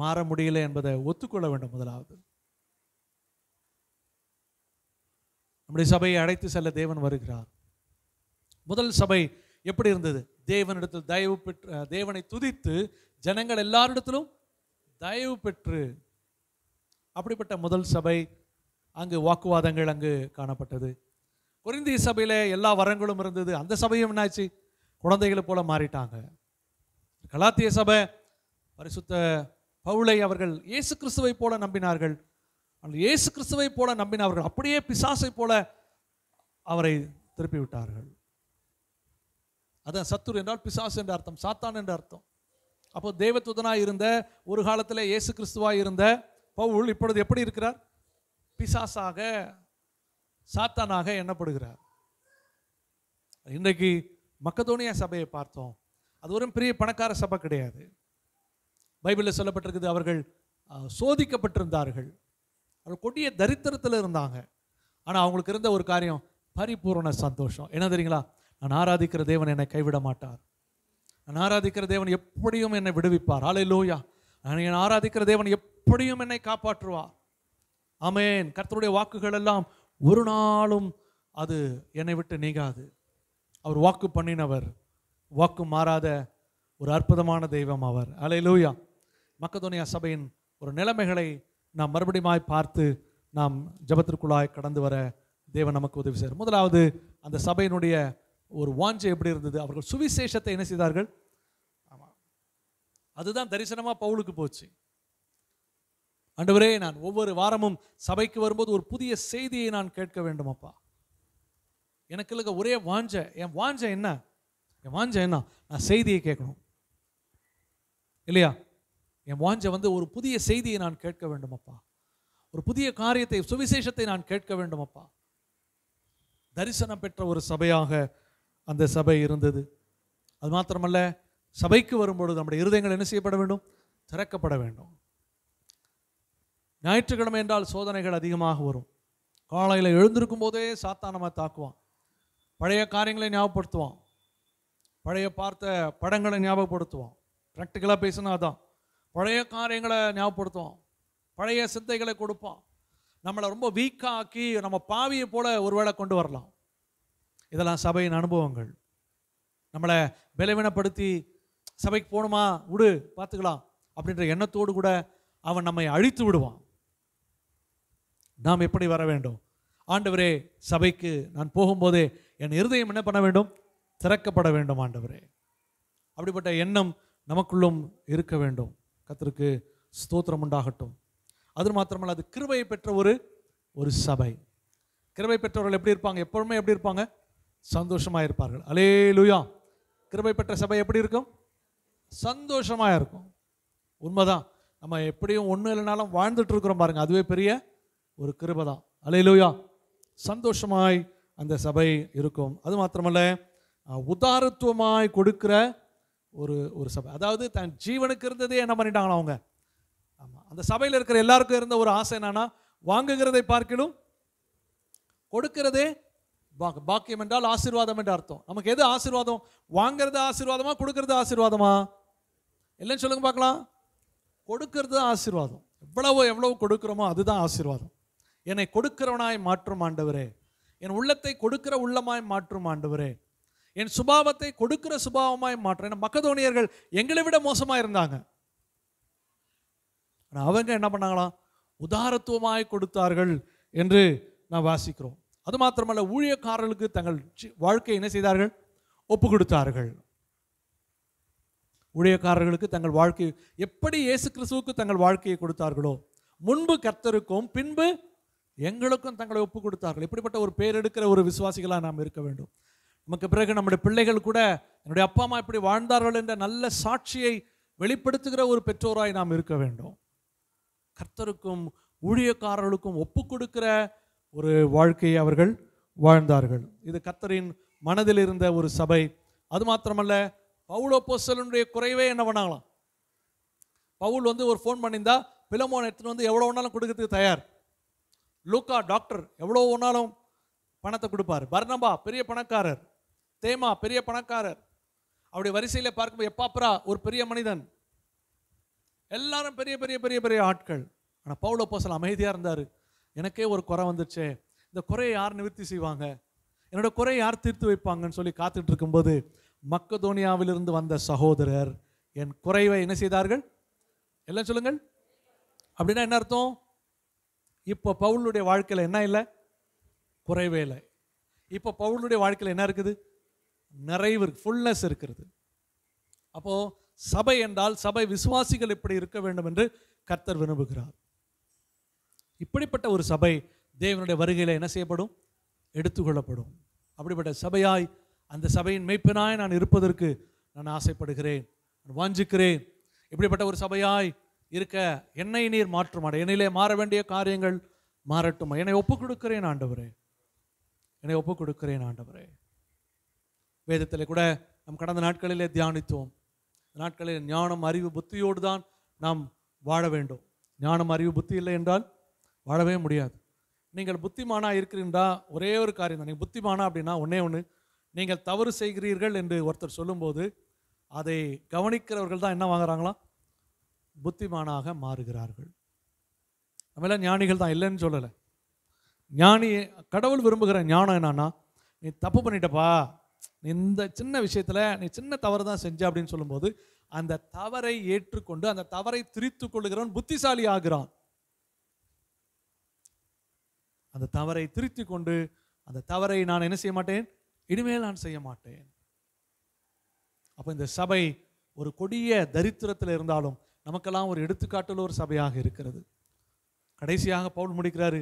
மாற முடியல என்பதை ஒத்துக்கொள்ள வேண்டும் முதலாவது நம்முடைய சபையை அழைத்து செல்ல தேவன் வருகிறார் முதல் சபை எப்படி இருந்தது தேவனிடத்தில் தயவு பெற்று தேவனை துதித்து ஜனங்கள் எல்லாரிடத்திலும் தயவு பெற்று அப்படிப்பட்ட முதல் சபை அங்கு வாக்குவாதங்கள் அங்கு காணப்பட்டது குறிந்தி சபையில் எல்லா வரங்களும் இருந்தது அந்த சபையும் என்னாச்சு குழந்தைகளை போல மாறிட்டாங்க கலாத்திய சபை பரிசுத்த பவுளை அவர்கள் இயேசு கிறிஸ்துவை போல நம்பினார்கள் ஆனால் இயேசு கிறிஸ்துவை போல நம்பினார்கள் அப்படியே பிசாசை போல அவரை திருப்பி விட்டார்கள் அதான் சத்துரு என்றால் பிசாசு என்ற அர்த்தம் சாத்தான் என்ற அர்த்தம் அப்போ தேவத்துதனாக இருந்த ஒரு காலத்தில் இயேசு கிறிஸ்துவாக இருந்த பவுல் இப்பொழுது எப்படி இருக்கிறார் பிசாசாக சாத்தானாக எண்ணப்படுகிறார் இன்றைக்கு மக்கதோனியா சபையை பார்த்தோம் அது ஒரு பெரிய பணக்கார சபை கிடையாது பைபிளில் சொல்லப்பட்டிருக்குது அவர்கள் சோதிக்கப்பட்டிருந்தார்கள் அவர்கள் கொடிய தரித்திரத்தில் இருந்தாங்க ஆனால் அவங்களுக்கு இருந்த ஒரு காரியம் பரிபூர்ண சந்தோஷம் என்ன தெரியுங்களா நான் ஆராதிக்கிற தேவன் என்னை கைவிட மாட்டார் நான் ஆராதிக்கிற தேவன் எப்படியும் என்னை விடுவிப்பார் ஆலை லோயா நான் என் ஆராதிக்கிற தேவன் எப்படியும் என்னை காப்பாற்றுவார் அமேன் கர்த்தருடைய வாக்குகள் எல்லாம் ஒரு நாளும் அது என்னை விட்டு நீங்காது அவர் வாக்கு பண்ணினவர் வாக்கு மாறாத ஒரு அற்புதமான தெய்வம் அவர் அலை லூயா மக்கதோனியா சபையின் ஒரு நிலைமைகளை நாம் மறுபடியுமாய் பார்த்து நாம் ஜபத்திற்குள்ளாய் கடந்து வர தேவன் நமக்கு உதவி செய்கிறார் முதலாவது அந்த சபையினுடைய ஒரு வாஞ்சு எப்படி இருந்தது அவர்கள் சுவிசேஷத்தை என்ன செய்தார்கள் ஆமாம் அதுதான் தரிசனமாக பவுலுக்கு போச்சு அன்றுவரே நான் ஒவ்வொரு வாரமும் சபைக்கு வரும்போது ஒரு புதிய செய்தியை நான் கேட்க வேண்டும் அப்பா எனக்கு இல்லை ஒரே வாஞ்ச என் வாஞ்ச என்ன என் வாஞ்ச என்ன நான் செய்தியை கேட்கணும் இல்லையா என் வாஞ்ச வந்து ஒரு புதிய செய்தியை நான் கேட்க வேண்டும் அப்பா ஒரு புதிய காரியத்தை சுவிசேஷத்தை நான் கேட்க வேண்டும் அப்பா தரிசனம் பெற்ற ஒரு சபையாக அந்த சபை இருந்தது அது மாத்திரமல்ல சபைக்கு வரும்பொழுது நம்முடைய இருதயங்கள் என்ன செய்யப்பட வேண்டும் திறக்கப்பட வேண்டும் ஞாயிற்றுக்கிழமை என்றால் சோதனைகள் அதிகமாக வரும் காலையில் எழுந்திருக்கும் போதே சாத்தானமாக தாக்குவான் பழைய காரியங்களை ஞாபகப்படுத்துவான் பழைய பார்த்த படங்களை ஞாபகப்படுத்துவான் ப்ராக்டிக்கலாக பேசினா தான் பழைய காரியங்களை ஞாபகப்படுத்துவான் பழைய சிந்தைகளை கொடுப்பான் நம்மளை ரொம்ப வீக்காக்கி நம்ம பாவியை போல ஒருவேளை கொண்டு வரலாம் இதெல்லாம் சபையின் அனுபவங்கள் நம்மளை பலவீனப்படுத்தி சபைக்கு போகணுமா விடு பார்த்துக்கலாம் அப்படின்ற எண்ணத்தோடு கூட அவன் நம்மை அழித்து விடுவான் நாம் எப்படி வர வேண்டும் ஆண்டவரே சபைக்கு நான் போகும்போதே என் இருதயம் என்ன பண்ண வேண்டும் திறக்கப்பட வேண்டும் ஆண்டவரே அப்படிப்பட்ட எண்ணம் நமக்குள்ளும் இருக்க வேண்டும் கத்திற்கு ஸ்தோத்திரம் உண்டாகட்டும் அது மாத்திரமல்ல அது கிருபையை பெற்ற ஒரு ஒரு சபை கிருபை பெற்றவர்கள் எப்படி இருப்பாங்க எப்பொழுதுமே எப்படி இருப்பாங்க சந்தோஷமாக இருப்பார்கள் அலே லூயா கிருபை பெற்ற சபை எப்படி இருக்கும் சந்தோஷமாக இருக்கும் உண்மைதான் நம்ம எப்படியும் ஒன்றும் இல்லைனாலும் வாழ்ந்துட்டு இருக்கிறோம் பாருங்கள் அதுவே பெரிய ஒரு கிருபதான் அலையிலூயா சந்தோஷமாய் அந்த சபை இருக்கும் அது மாத்திரமல்ல உதாரத்துவமாய் கொடுக்குற ஒரு ஒரு சபை அதாவது தன் ஜீவனுக்கு இருந்ததே என்ன பண்ணிட்டாங்களா அவங்க ஆமாம் அந்த சபையில் இருக்கிற எல்லாருக்கும் இருந்த ஒரு ஆசை என்னன்னா வாங்குகிறதை பார்க்கணும் கொடுக்கிறதே பாக்கு பாக்கியம் என்றால் ஆசீர்வாதம் என்று அர்த்தம் நமக்கு எது ஆசீர்வாதம் வாங்கிறது ஆசீர்வாதமா கொடுக்கறது ஆசீர்வாதமா இல்லைன்னு சொல்லுங்க பார்க்கலாம் கொடுக்கறது ஆசீர்வாதம் எவ்வளவோ எவ்வளவு கொடுக்குறோமோ அதுதான் ஆசீர்வாதம் என்னை கொடுக்கிறவனாய் மாற்றும் ஆண்டவரே என் உள்ளத்தை கொடுக்கிற உள்ளமாய் மாற்றும் ஆண்டவரே என் சுபாவத்தை கொடுக்கிற சுபாவமாய் மாற்றும் ஏன்னா மக்கதோனியர்கள் எங்களை விட மோசமாக இருந்தாங்க ஆனால் அவங்க என்ன பண்ணாங்களாம் உதாரத்துவமாய் கொடுத்தார்கள் என்று நான் வாசிக்கிறோம் அது மாத்திரமல்ல ஊழியக்காரர்களுக்கு தங்கள் வாழ்க்கையை என்ன செய்தார்கள் ஒப்பு கொடுத்தார்கள் ஊழியக்காரர்களுக்கு தங்கள் வாழ்க்கை எப்படி இயேசு கிறிஸ்துவுக்கு தங்கள் வாழ்க்கையை கொடுத்தார்களோ முன்பு கர்த்தருக்கும் பின்பு எங்களுக்கும் தங்களை ஒப்பு கொடுத்தார்கள் இப்படிப்பட்ட ஒரு பேர் எடுக்கிற ஒரு விசுவாசிகளாக நாம் இருக்க வேண்டும் நமக்கு பிறகு நம்முடைய பிள்ளைகள் கூட என்னுடைய அப்பா அம்மா இப்படி வாழ்ந்தார்கள் என்ற நல்ல சாட்சியை வெளிப்படுத்துகிற ஒரு பெற்றோராய் நாம் இருக்க வேண்டும் கர்த்தருக்கும் ஊழியக்காரர்களுக்கும் ஒப்பு கொடுக்கிற ஒரு வாழ்க்கையை அவர்கள் வாழ்ந்தார்கள் இது கர்த்தரின் மனதில் இருந்த ஒரு சபை அது மாத்திரமல்ல பவுலோ போஸ்டலுடைய குறைவே என்ன பண்ணாங்களாம் பவுல் வந்து ஒரு ஃபோன் பண்ணியிருந்தா பிலமோன் எடுத்துகிட்டு வந்து எவ்வளோ வேணாலும் கொடுக்கறதுக்கு தயார் லூக்கா டாக்டர் எவ்வளோ ஒன்றாலும் பணத்தை கொடுப்பார் பர்ணபா பெரிய பணக்காரர் தேமா பெரிய பணக்காரர் அவருடைய வரிசையில் பார்க்கும்போது எப்பாப்புறா ஒரு பெரிய மனிதன் எல்லாரும் பெரிய பெரிய பெரிய பெரிய ஆட்கள் ஆனால் பவுலோ போசல் அமைதியாக இருந்தார் எனக்கே ஒரு குறை வந்துச்சு இந்த குறையை யார் நிவர்த்தி செய்வாங்க என்னோட குறையை யார் தீர்த்து வைப்பாங்கன்னு சொல்லி காத்துட்டு இருக்கும்போது மக்கதோனியாவிலிருந்து வந்த சகோதரர் என் குறைவை என்ன செய்தார்கள் எல்லாம் சொல்லுங்கள் அப்படின்னா என்ன அர்த்தம் இப்போ பவுளுடைய வாழ்க்கையில் என்ன இல்லை குறைவே இல்லை இப்போ பவுளுடைய வாழ்க்கையில் என்ன இருக்குது நிறைவு இருக்கு ஃபுல்னஸ் இருக்கிறது அப்போது சபை என்றால் சபை விசுவாசிகள் இப்படி இருக்க வேண்டும் என்று கர்த்தர் விரும்புகிறார் இப்படிப்பட்ட ஒரு சபை தேவனுடைய வருகையில் என்ன செய்யப்படும் எடுத்துக்கொள்ளப்படும் அப்படிப்பட்ட சபையாய் அந்த சபையின் மெய்ப்பினாய் நான் இருப்பதற்கு நான் ஆசைப்படுகிறேன் வாஞ்சிக்கிறேன் இப்படிப்பட்ட ஒரு சபையாய் இருக்க என்னை நீர் மாற்றுமாட என்னிலே மாற வேண்டிய காரியங்கள் மாறட்டுமா என்னை ஒப்புக் கொடுக்கிறேன் ஆண்டவரே என்னை ஒப்புக் கொடுக்கிறேன் ஆண்டவரே வேதத்தில் கூட நம் கடந்த நாட்களிலே தியானித்தோம் நாட்களில் ஞானம் அறிவு புத்தியோடு தான் நாம் வாழ வேண்டும் ஞானம் அறிவு புத்தி இல்லை என்றால் வாழவே முடியாது நீங்கள் புத்திமானாக இருக்கிறீன்றா ஒரே ஒரு காரியம் தான் நீங்கள் புத்திமானா அப்படின்னா ஒன்றே ஒன்று நீங்கள் தவறு செய்கிறீர்கள் என்று ஒருத்தர் சொல்லும்போது அதை கவனிக்கிறவர்கள் தான் என்ன வாங்குறாங்களாம் புத்திமானாக மாறுகிறார்கள் அவெல்லாம் ஞானிகள் தான் இல்லைன்னு சொல்லலை ஞானி கடவுள் விரும்புகிற ஞானம் என்னன்னா நீ தப்பு பண்ணிட்டப்பா இந்த சின்ன விஷயத்தில் நீ சின்ன தவறு தான் செஞ்ச அப்படின்னு சொல்லும்போது அந்த தவறை ஏற்றுக்கொண்டு அந்த தவறை திரித்து கொள்ளுகிறவன் புத்திசாலி ஆகிறான் அந்த தவறை திருத்தி கொண்டு அந்த தவறை நான் என்ன செய்ய மாட்டேன் இனிமேல் நான் செய்ய மாட்டேன் அப்போ இந்த சபை ஒரு கொடிய தரித்திரத்தில் இருந்தாலும் நமக்கெல்லாம் ஒரு எடுத்துக்காட்டில் ஒரு சபையாக இருக்கிறது கடைசியாக பவுல் முடிக்கிறாரு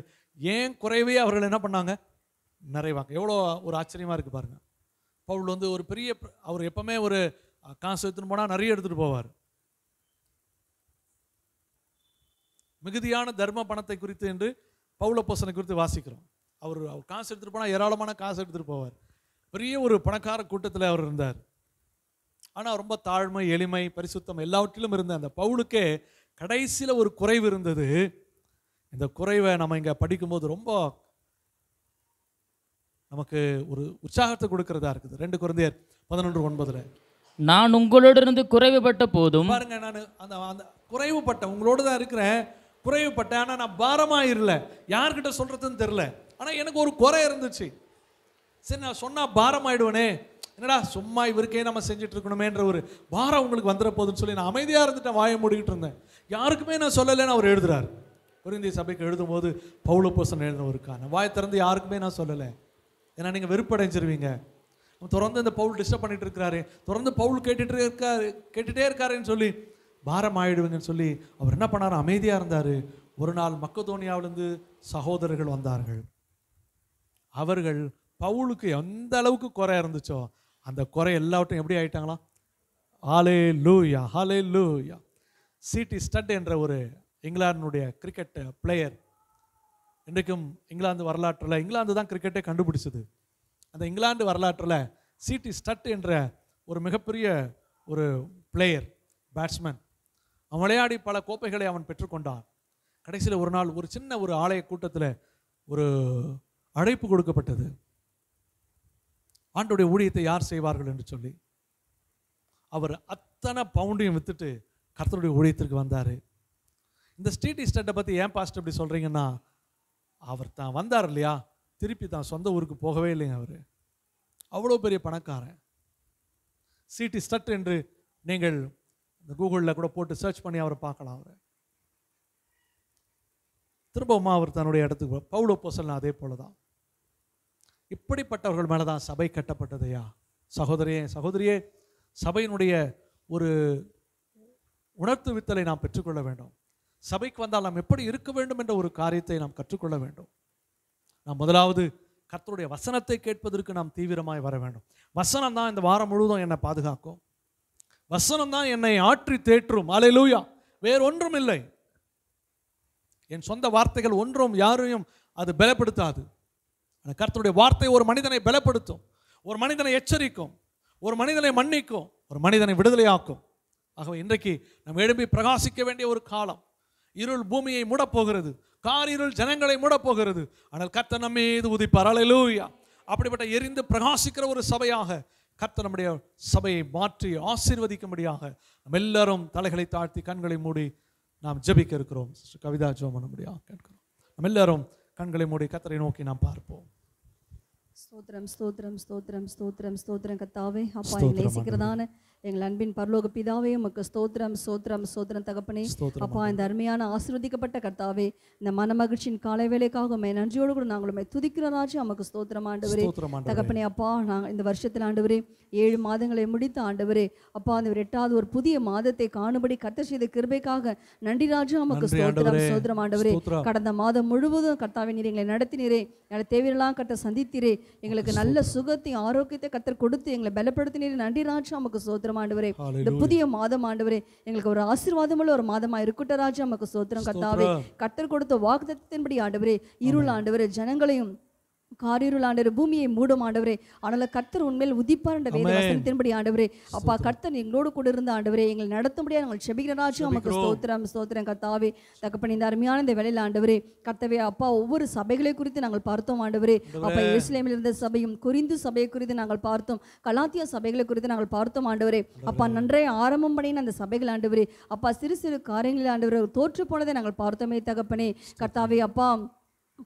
ஏன் குறைவே அவர்கள் என்ன பண்ணாங்க நிறைவாங்க எவ்வளோ ஒரு ஆச்சரியமாக இருக்குது பாருங்கள் பவுல் வந்து ஒரு பெரிய அவர் எப்போவுமே ஒரு காசு எடுத்துன்னு போனால் நிறைய எடுத்துகிட்டு போவார் மிகுதியான தர்ம பணத்தை குறித்து என்று பவுல போசனை குறித்து வாசிக்கிறோம் அவர் அவர் காசு எடுத்துகிட்டு போனால் ஏராளமான காசு எடுத்துகிட்டு போவார் பெரிய ஒரு பணக்கார கூட்டத்தில் அவர் இருந்தார் ஆனால் ரொம்ப தாழ்மை எளிமை பரிசுத்தம் எல்லாவற்றிலும் இருந்த அந்த பவுலுக்கே கடைசியில் ஒரு குறைவு இருந்தது இந்த குறைவை நம்ம இங்கே படிக்கும்போது ரொம்ப நமக்கு ஒரு உற்சாகத்தை கொடுக்கறதா இருக்குது ரெண்டு குழந்தையர் பதினொன்று ஒன்பதுல நான் உங்களோடிருந்து குறைவுபட்ட போதும் பாருங்க நான் அந்த அந்த குறைவுபட்ட உங்களோடு தான் இருக்கிறேன் குறைவுப்பட்டேன் ஆனால் நான் பாரமாக இல்லை யார்கிட்ட சொல்றதுன்னு தெரில ஆனால் எனக்கு ஒரு குறை இருந்துச்சு சரி நான் சொன்னால் பாரமாயிடுவேனே என்னடா சும்மா இவருக்கே நம்ம செஞ்சுட்டு இருக்கணுமேன்ற ஒரு வாரம் உங்களுக்கு வந்துட போதுன்னு சொல்லி நான் அமைதியாக இருந்துட்டேன் வாயை மூடிக்கிட்டு இருந்தேன் யாருக்குமே நான் சொல்லலைன்னு அவர் எழுதுறாரு குருந்திய சபைக்கு எழுதும் போது பவுல போசன் எழுதினவருக்கான வாயை திறந்து யாருக்குமே நான் சொல்லலை ஏன்னா நீங்கள் வெறுப்படைஞ்சிருவீங்க தொடர்ந்து இந்த பவுல் டிஸ்டர்ப் பண்ணிட்டு இருக்கிறாரு தொடர்ந்து பவுல் கேட்டுட்டு இருக்காரு கேட்டுகிட்டே இருக்காருன்னு சொல்லி பாரம் ஆயிடுவீங்கன்னு சொல்லி அவர் என்ன பண்ணார் அமைதியாக இருந்தார் ஒரு நாள் மக்கதோனியாவிலிருந்து சகோதரர்கள் வந்தார்கள் அவர்கள் பவுலுக்கு எந்த அளவுக்கு குறை இருந்துச்சோ அந்த குறை எல்லாவற்றையும் எப்படி ஆயிட்டாங்களாம் ஹாலே லூயா ஹாலே லூயா சிடி ஸ்டட் என்ற ஒரு இங்கிலாந்துடைய கிரிக்கெட் பிளேயர் இன்றைக்கும் இங்கிலாந்து வரலாற்றில் இங்கிலாந்து தான் கிரிக்கெட்டை கண்டுபிடிச்சது அந்த இங்கிலாந்து வரலாற்றில் சிடி ஸ்டட் என்ற ஒரு மிகப்பெரிய ஒரு பிளேயர் பேட்ஸ்மேன் அவன் விளையாடி பல கோப்பைகளை அவன் பெற்றுக்கொண்டான் கடைசியில் ஒரு நாள் ஒரு சின்ன ஒரு ஆலய கூட்டத்தில் ஒரு அழைப்பு கொடுக்கப்பட்டது ஆண்டுடைய ஊழியத்தை யார் செய்வார்கள் என்று சொல்லி அவர் அத்தனை பவுண்டையும் விற்றுட்டு கர்த்தருடைய ஊழியத்திற்கு வந்தார் இந்த ஸ்ட்ரீட் இஸ்டேட்டை பற்றி ஏன் பாஸ்ட் அப்படி சொல்கிறீங்கன்னா அவர் தான் வந்தார் இல்லையா திருப்பி தான் சொந்த ஊருக்கு போகவே இல்லைங்க அவர் அவ்வளோ பெரிய பணக்காரன் சிடி ஸ்டட் என்று நீங்கள் இந்த கூகுளில் கூட போட்டு சர்ச் பண்ணி அவரை பார்க்கலாம் அவர் திரும்பவும் அவர் தன்னுடைய இடத்துக்கு பவுலோ போசல்னா அதே போல தான் இப்படிப்பட்டவர்கள் மேலே தான் சபை கட்டப்பட்டதையா சகோதரியே சகோதரியே சபையினுடைய ஒரு உணர்த்து வித்தலை நாம் பெற்றுக்கொள்ள வேண்டும் சபைக்கு வந்தால் நாம் எப்படி இருக்க வேண்டும் என்ற ஒரு காரியத்தை நாம் கற்றுக்கொள்ள வேண்டும் நாம் முதலாவது கர்த்தருடைய வசனத்தை கேட்பதற்கு நாம் தீவிரமாய் வர வேண்டும் வசனம் தான் இந்த வாரம் முழுவதும் என்னை பாதுகாக்கும் வசனம் தான் என்னை ஆற்றி தேற்றும் அலை லூயா வேறு ஒன்றும் இல்லை என் சொந்த வார்த்தைகள் ஒன்றும் யாரையும் அது பலப்படுத்தாது ஆனால் கர்த்தருடைய வார்த்தை ஒரு மனிதனை பலப்படுத்தும் ஒரு மனிதனை எச்சரிக்கும் ஒரு மனிதனை மன்னிக்கும் ஒரு மனிதனை விடுதலையாக்கும் ஆகவே இன்றைக்கு நம் எழும்பி பிரகாசிக்க வேண்டிய ஒரு காலம் இருள் பூமியை மூடப்போகிறது கார் இருள் ஜனங்களை மூடப்போகிறது ஆனால் கத்த நம்ம இது உதிப்பார் அலலூயா அப்படிப்பட்ட எரிந்து பிரகாசிக்கிற ஒரு சபையாக கத்த நம்முடைய சபையை மாற்றி ஆசீர்வதிக்கும்படியாக நம்ம எல்லாரும் தலைகளை தாழ்த்தி கண்களை மூடி நாம் ஜபிக்க இருக்கிறோம் கவிதா ஜோமனுடைய கேட்கிறோம் நம்ம எல்லாரும் கண்களை மூடி கத்தரை நோக்கி நாம் பார்ப்போம் ஸ்தோத்திரம் ஸ்தோத்திரம் ஸ்தோத்திரம் ஸ்தோத்திரம் ஸ்தோத்திரம் கத்தாவே அப்பா எங்களை நேசிக்கிறதான எங்கள் அன்பின் பரலோக பிதாவே உமக்கு ஸ்தோத்திரம் ஸ்தோத்திரம் ஸ்தோத்திரம் தகப்பனே அப்பா இந்த அருமையான ஆசிர்வதிக்கப்பட்ட கர்த்தாவே இந்த மன மகிழ்ச்சியின் காலை வேலைக்காக உண்மை நன்றியோடு கூட நாங்கள் உண்மை துதிக்கிற ராஜா உமக்கு ஸ்தோத்திரம் ஆண்டவரே தகப்பனே அப்பா நாங்கள் இந்த வருஷத்தில் ஆண்டவரே ஏழு மாதங்களை முடித்த ஆண்டவரே அப்பா அந்த எட்டாவது ஒரு புதிய மாதத்தை காணும்படி கத்த செய்த கிருபைக்காக நன்றி ராஜா உமக்கு ஸ்தோத்திரம் ஸ்தோத்திரம் ஆண்டவரே கடந்த மாதம் முழுவதும் கர்த்தாவே நீர் எங்களை நடத்தினீரே எங்களை தேவையெல்லாம் கட்ட சந்தித்திரே எங்களுக்கு நல்ல சுகத்தையும் ஆரோக்கியத்தை கத்தர் கொடுத்து எங்களை பலப்படுத்தினீர் நன்றி ராஜா நமக்கு சோத்திரம் ஆண்டவரே இந்த புதிய மாதம் ஆண்டவரே எங்களுக்கு ஒரு ஆசீர்வாதமுள்ள ஒரு மாதமா இருக்கட்டும் ராஜா நமக்கு சோத்திரம் கத்தாவே கத்தர் கொடுத்த வாக்குதத்தின்படி ஆண்டவரே இருள் ஆண்டவரே ஜனங்களையும் காரீருள் ஆண்டவர் பூமியை மூடும் ஆண்டவரே ஆனால் கர்த்தர் உண்மையில் உதிப்பார் என்ற வேத வசனத்தின்படி ஆண்டவரே அப்பா கர்த்தன் எங்களோடு கூட இருந்த ஆண்டவரே எங்களை நடத்த நடத்தும்படியா நாங்கள் செபிக்கிறராஜும் நமக்கு ஸ்தோத்திரம் ஸ்தோத்திரம் கத்தாவே தகப்பன் இந்த அருமையான இந்த வேலையில் ஆண்டவரே கர்த்தவே அப்பா ஒவ்வொரு சபைகளை குறித்து நாங்கள் பார்த்தோம் ஆண்டவரே அப்பா எருசலேமில் இருந்த சபையும் குறிந்து சபையை குறித்து நாங்கள் பார்த்தோம் கலாத்திய சபைகளை குறித்து நாங்கள் பார்த்தோம் ஆண்டவரே அப்பா நன்றாய் ஆரம்பம் பண்ணின அந்த சபைகள் ஆண்டவரே அப்பா சிறு சிறு காரியங்களில் ஆண்டவரே தோற்று போனதை நாங்கள் பார்த்தோமே தகப்பனே கர்த்தாவே அப்பா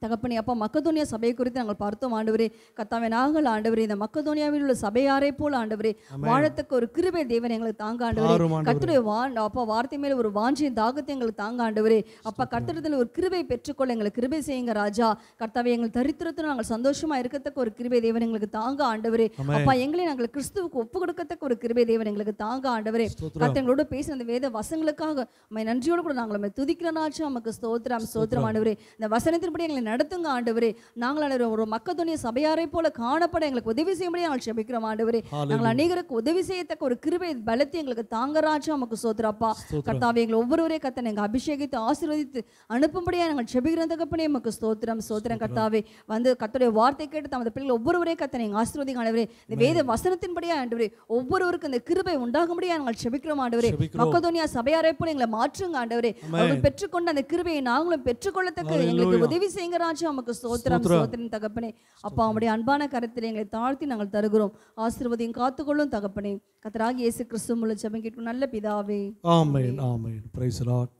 தகப்பனே அப்போ மக்கதோனியா சபையை குறித்து நாங்கள் பார்த்தோம் ஆண்டவரே கத்தாவே நாங்கள் ஆண்டவரே இந்த மக்கதோனியாவில் உள்ள சபையாரே போல ஆண்டவரே வாழத்துக்கு ஒரு கிருபை தேவன் எங்களுக்கு தாங்க ஆண்டவரே கத்துடைய வா அப்பா வார்த்தை மேல ஒரு வாஞ்சியின் தாகத்தை எங்களுக்கு தாங்க ஆண்டவரே அப்பா கத்திரத்தில் ஒரு கிருபை பெற்றுக்கொள்ள எங்களுக்கு கிருபை செய்யுங்க ராஜா கர்த்தாவை எங்கள் தரித்திரத்தில் நாங்கள் சந்தோஷமா இருக்கத்தக்க ஒரு கிருபை தேவன் எங்களுக்கு தாங்க ஆண்டவரே அப்பா எங்களை நாங்கள் கிறிஸ்துவுக்கு ஒப்பு கொடுக்கத்தக்க ஒரு கிருபை தேவன் எங்களுக்கு தாங்க ஆண்டவரே கத்த எங்களோட பேசின அந்த வேத வசங்களுக்காக நன்றியோடு கூட நாங்கள் துதிக்கிறனாச்சும் நமக்கு ஸ்தோத்திரம் ஸ்தோத்திரம் ஆண்டவரே இந்த வசனத்தின்படி எங்களை நடத்துங்க ஆண்டவரே நாங்கள் ஒரு மக்கத்துடைய சபையாரை போல காணப்பட எங்களுக்கு உதவி முடியும் நாங்கள் செபிக்கிறோம் ஆண்டவரே நாங்கள் அநேகருக்கு உதவி செய்யத்தக்க ஒரு கிருபை பலத்தை எங்களுக்கு தாங்கராஜா நமக்கு சோதரப்பா கர்த்தாவே எங்களை ஒவ்வொருவரே கத்தனை எங்க அபிஷேகித்து ஆசீர்வதித்து அனுப்பும்படியா நாங்கள் செபிக்கிறோம் தகப்பனே நமக்கு சோத்திரம் சோத்திரம் கர்த்தாவே வந்து கத்தோடைய வார்த்தை கேட்டு தமது பிள்ளைகள் ஒவ்வொருவரே கத்தனை எங்கள் ஆசீர்வதி ஆண்டவரே இந்த வேத வசனத்தின்படியா ஆண்டவரே ஒவ்வொருவருக்கும் இந்த கிருபை முடியா நாங்கள் செபிக்கிறோம் ஆண்டவரே மக்கதோனியா சபையாரை போல எங்களை மாற்றுங்க ஆண்டவரே அவர்கள் பெற்றுக்கொண்ட அந்த கிருபையை நாங்களும் பெற்றுக்கொள்ளத்தக்க எங்களுக்கு உதவி செய்ய எங்க ராஜா உமக்கு தகப்பனே அப்பா உங்களுடைய அன்பான கருத்தில் எங்களை தாழ்த்தி நாங்கள் தருகிறோம் ஆசீர்வதியும் காத்துக்கொள்ளும் தகப்பனே கத்தராக இயேசு கிறிஸ்து மூலம் ஜெபம் கேட்கும் நல்ல பிதாவே ஆமேன் ஆமேன் பிரைஸ் லார்ட்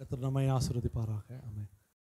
கத்தர் நம்மை ஆசீர்வதிப்பாராக ஆமேன்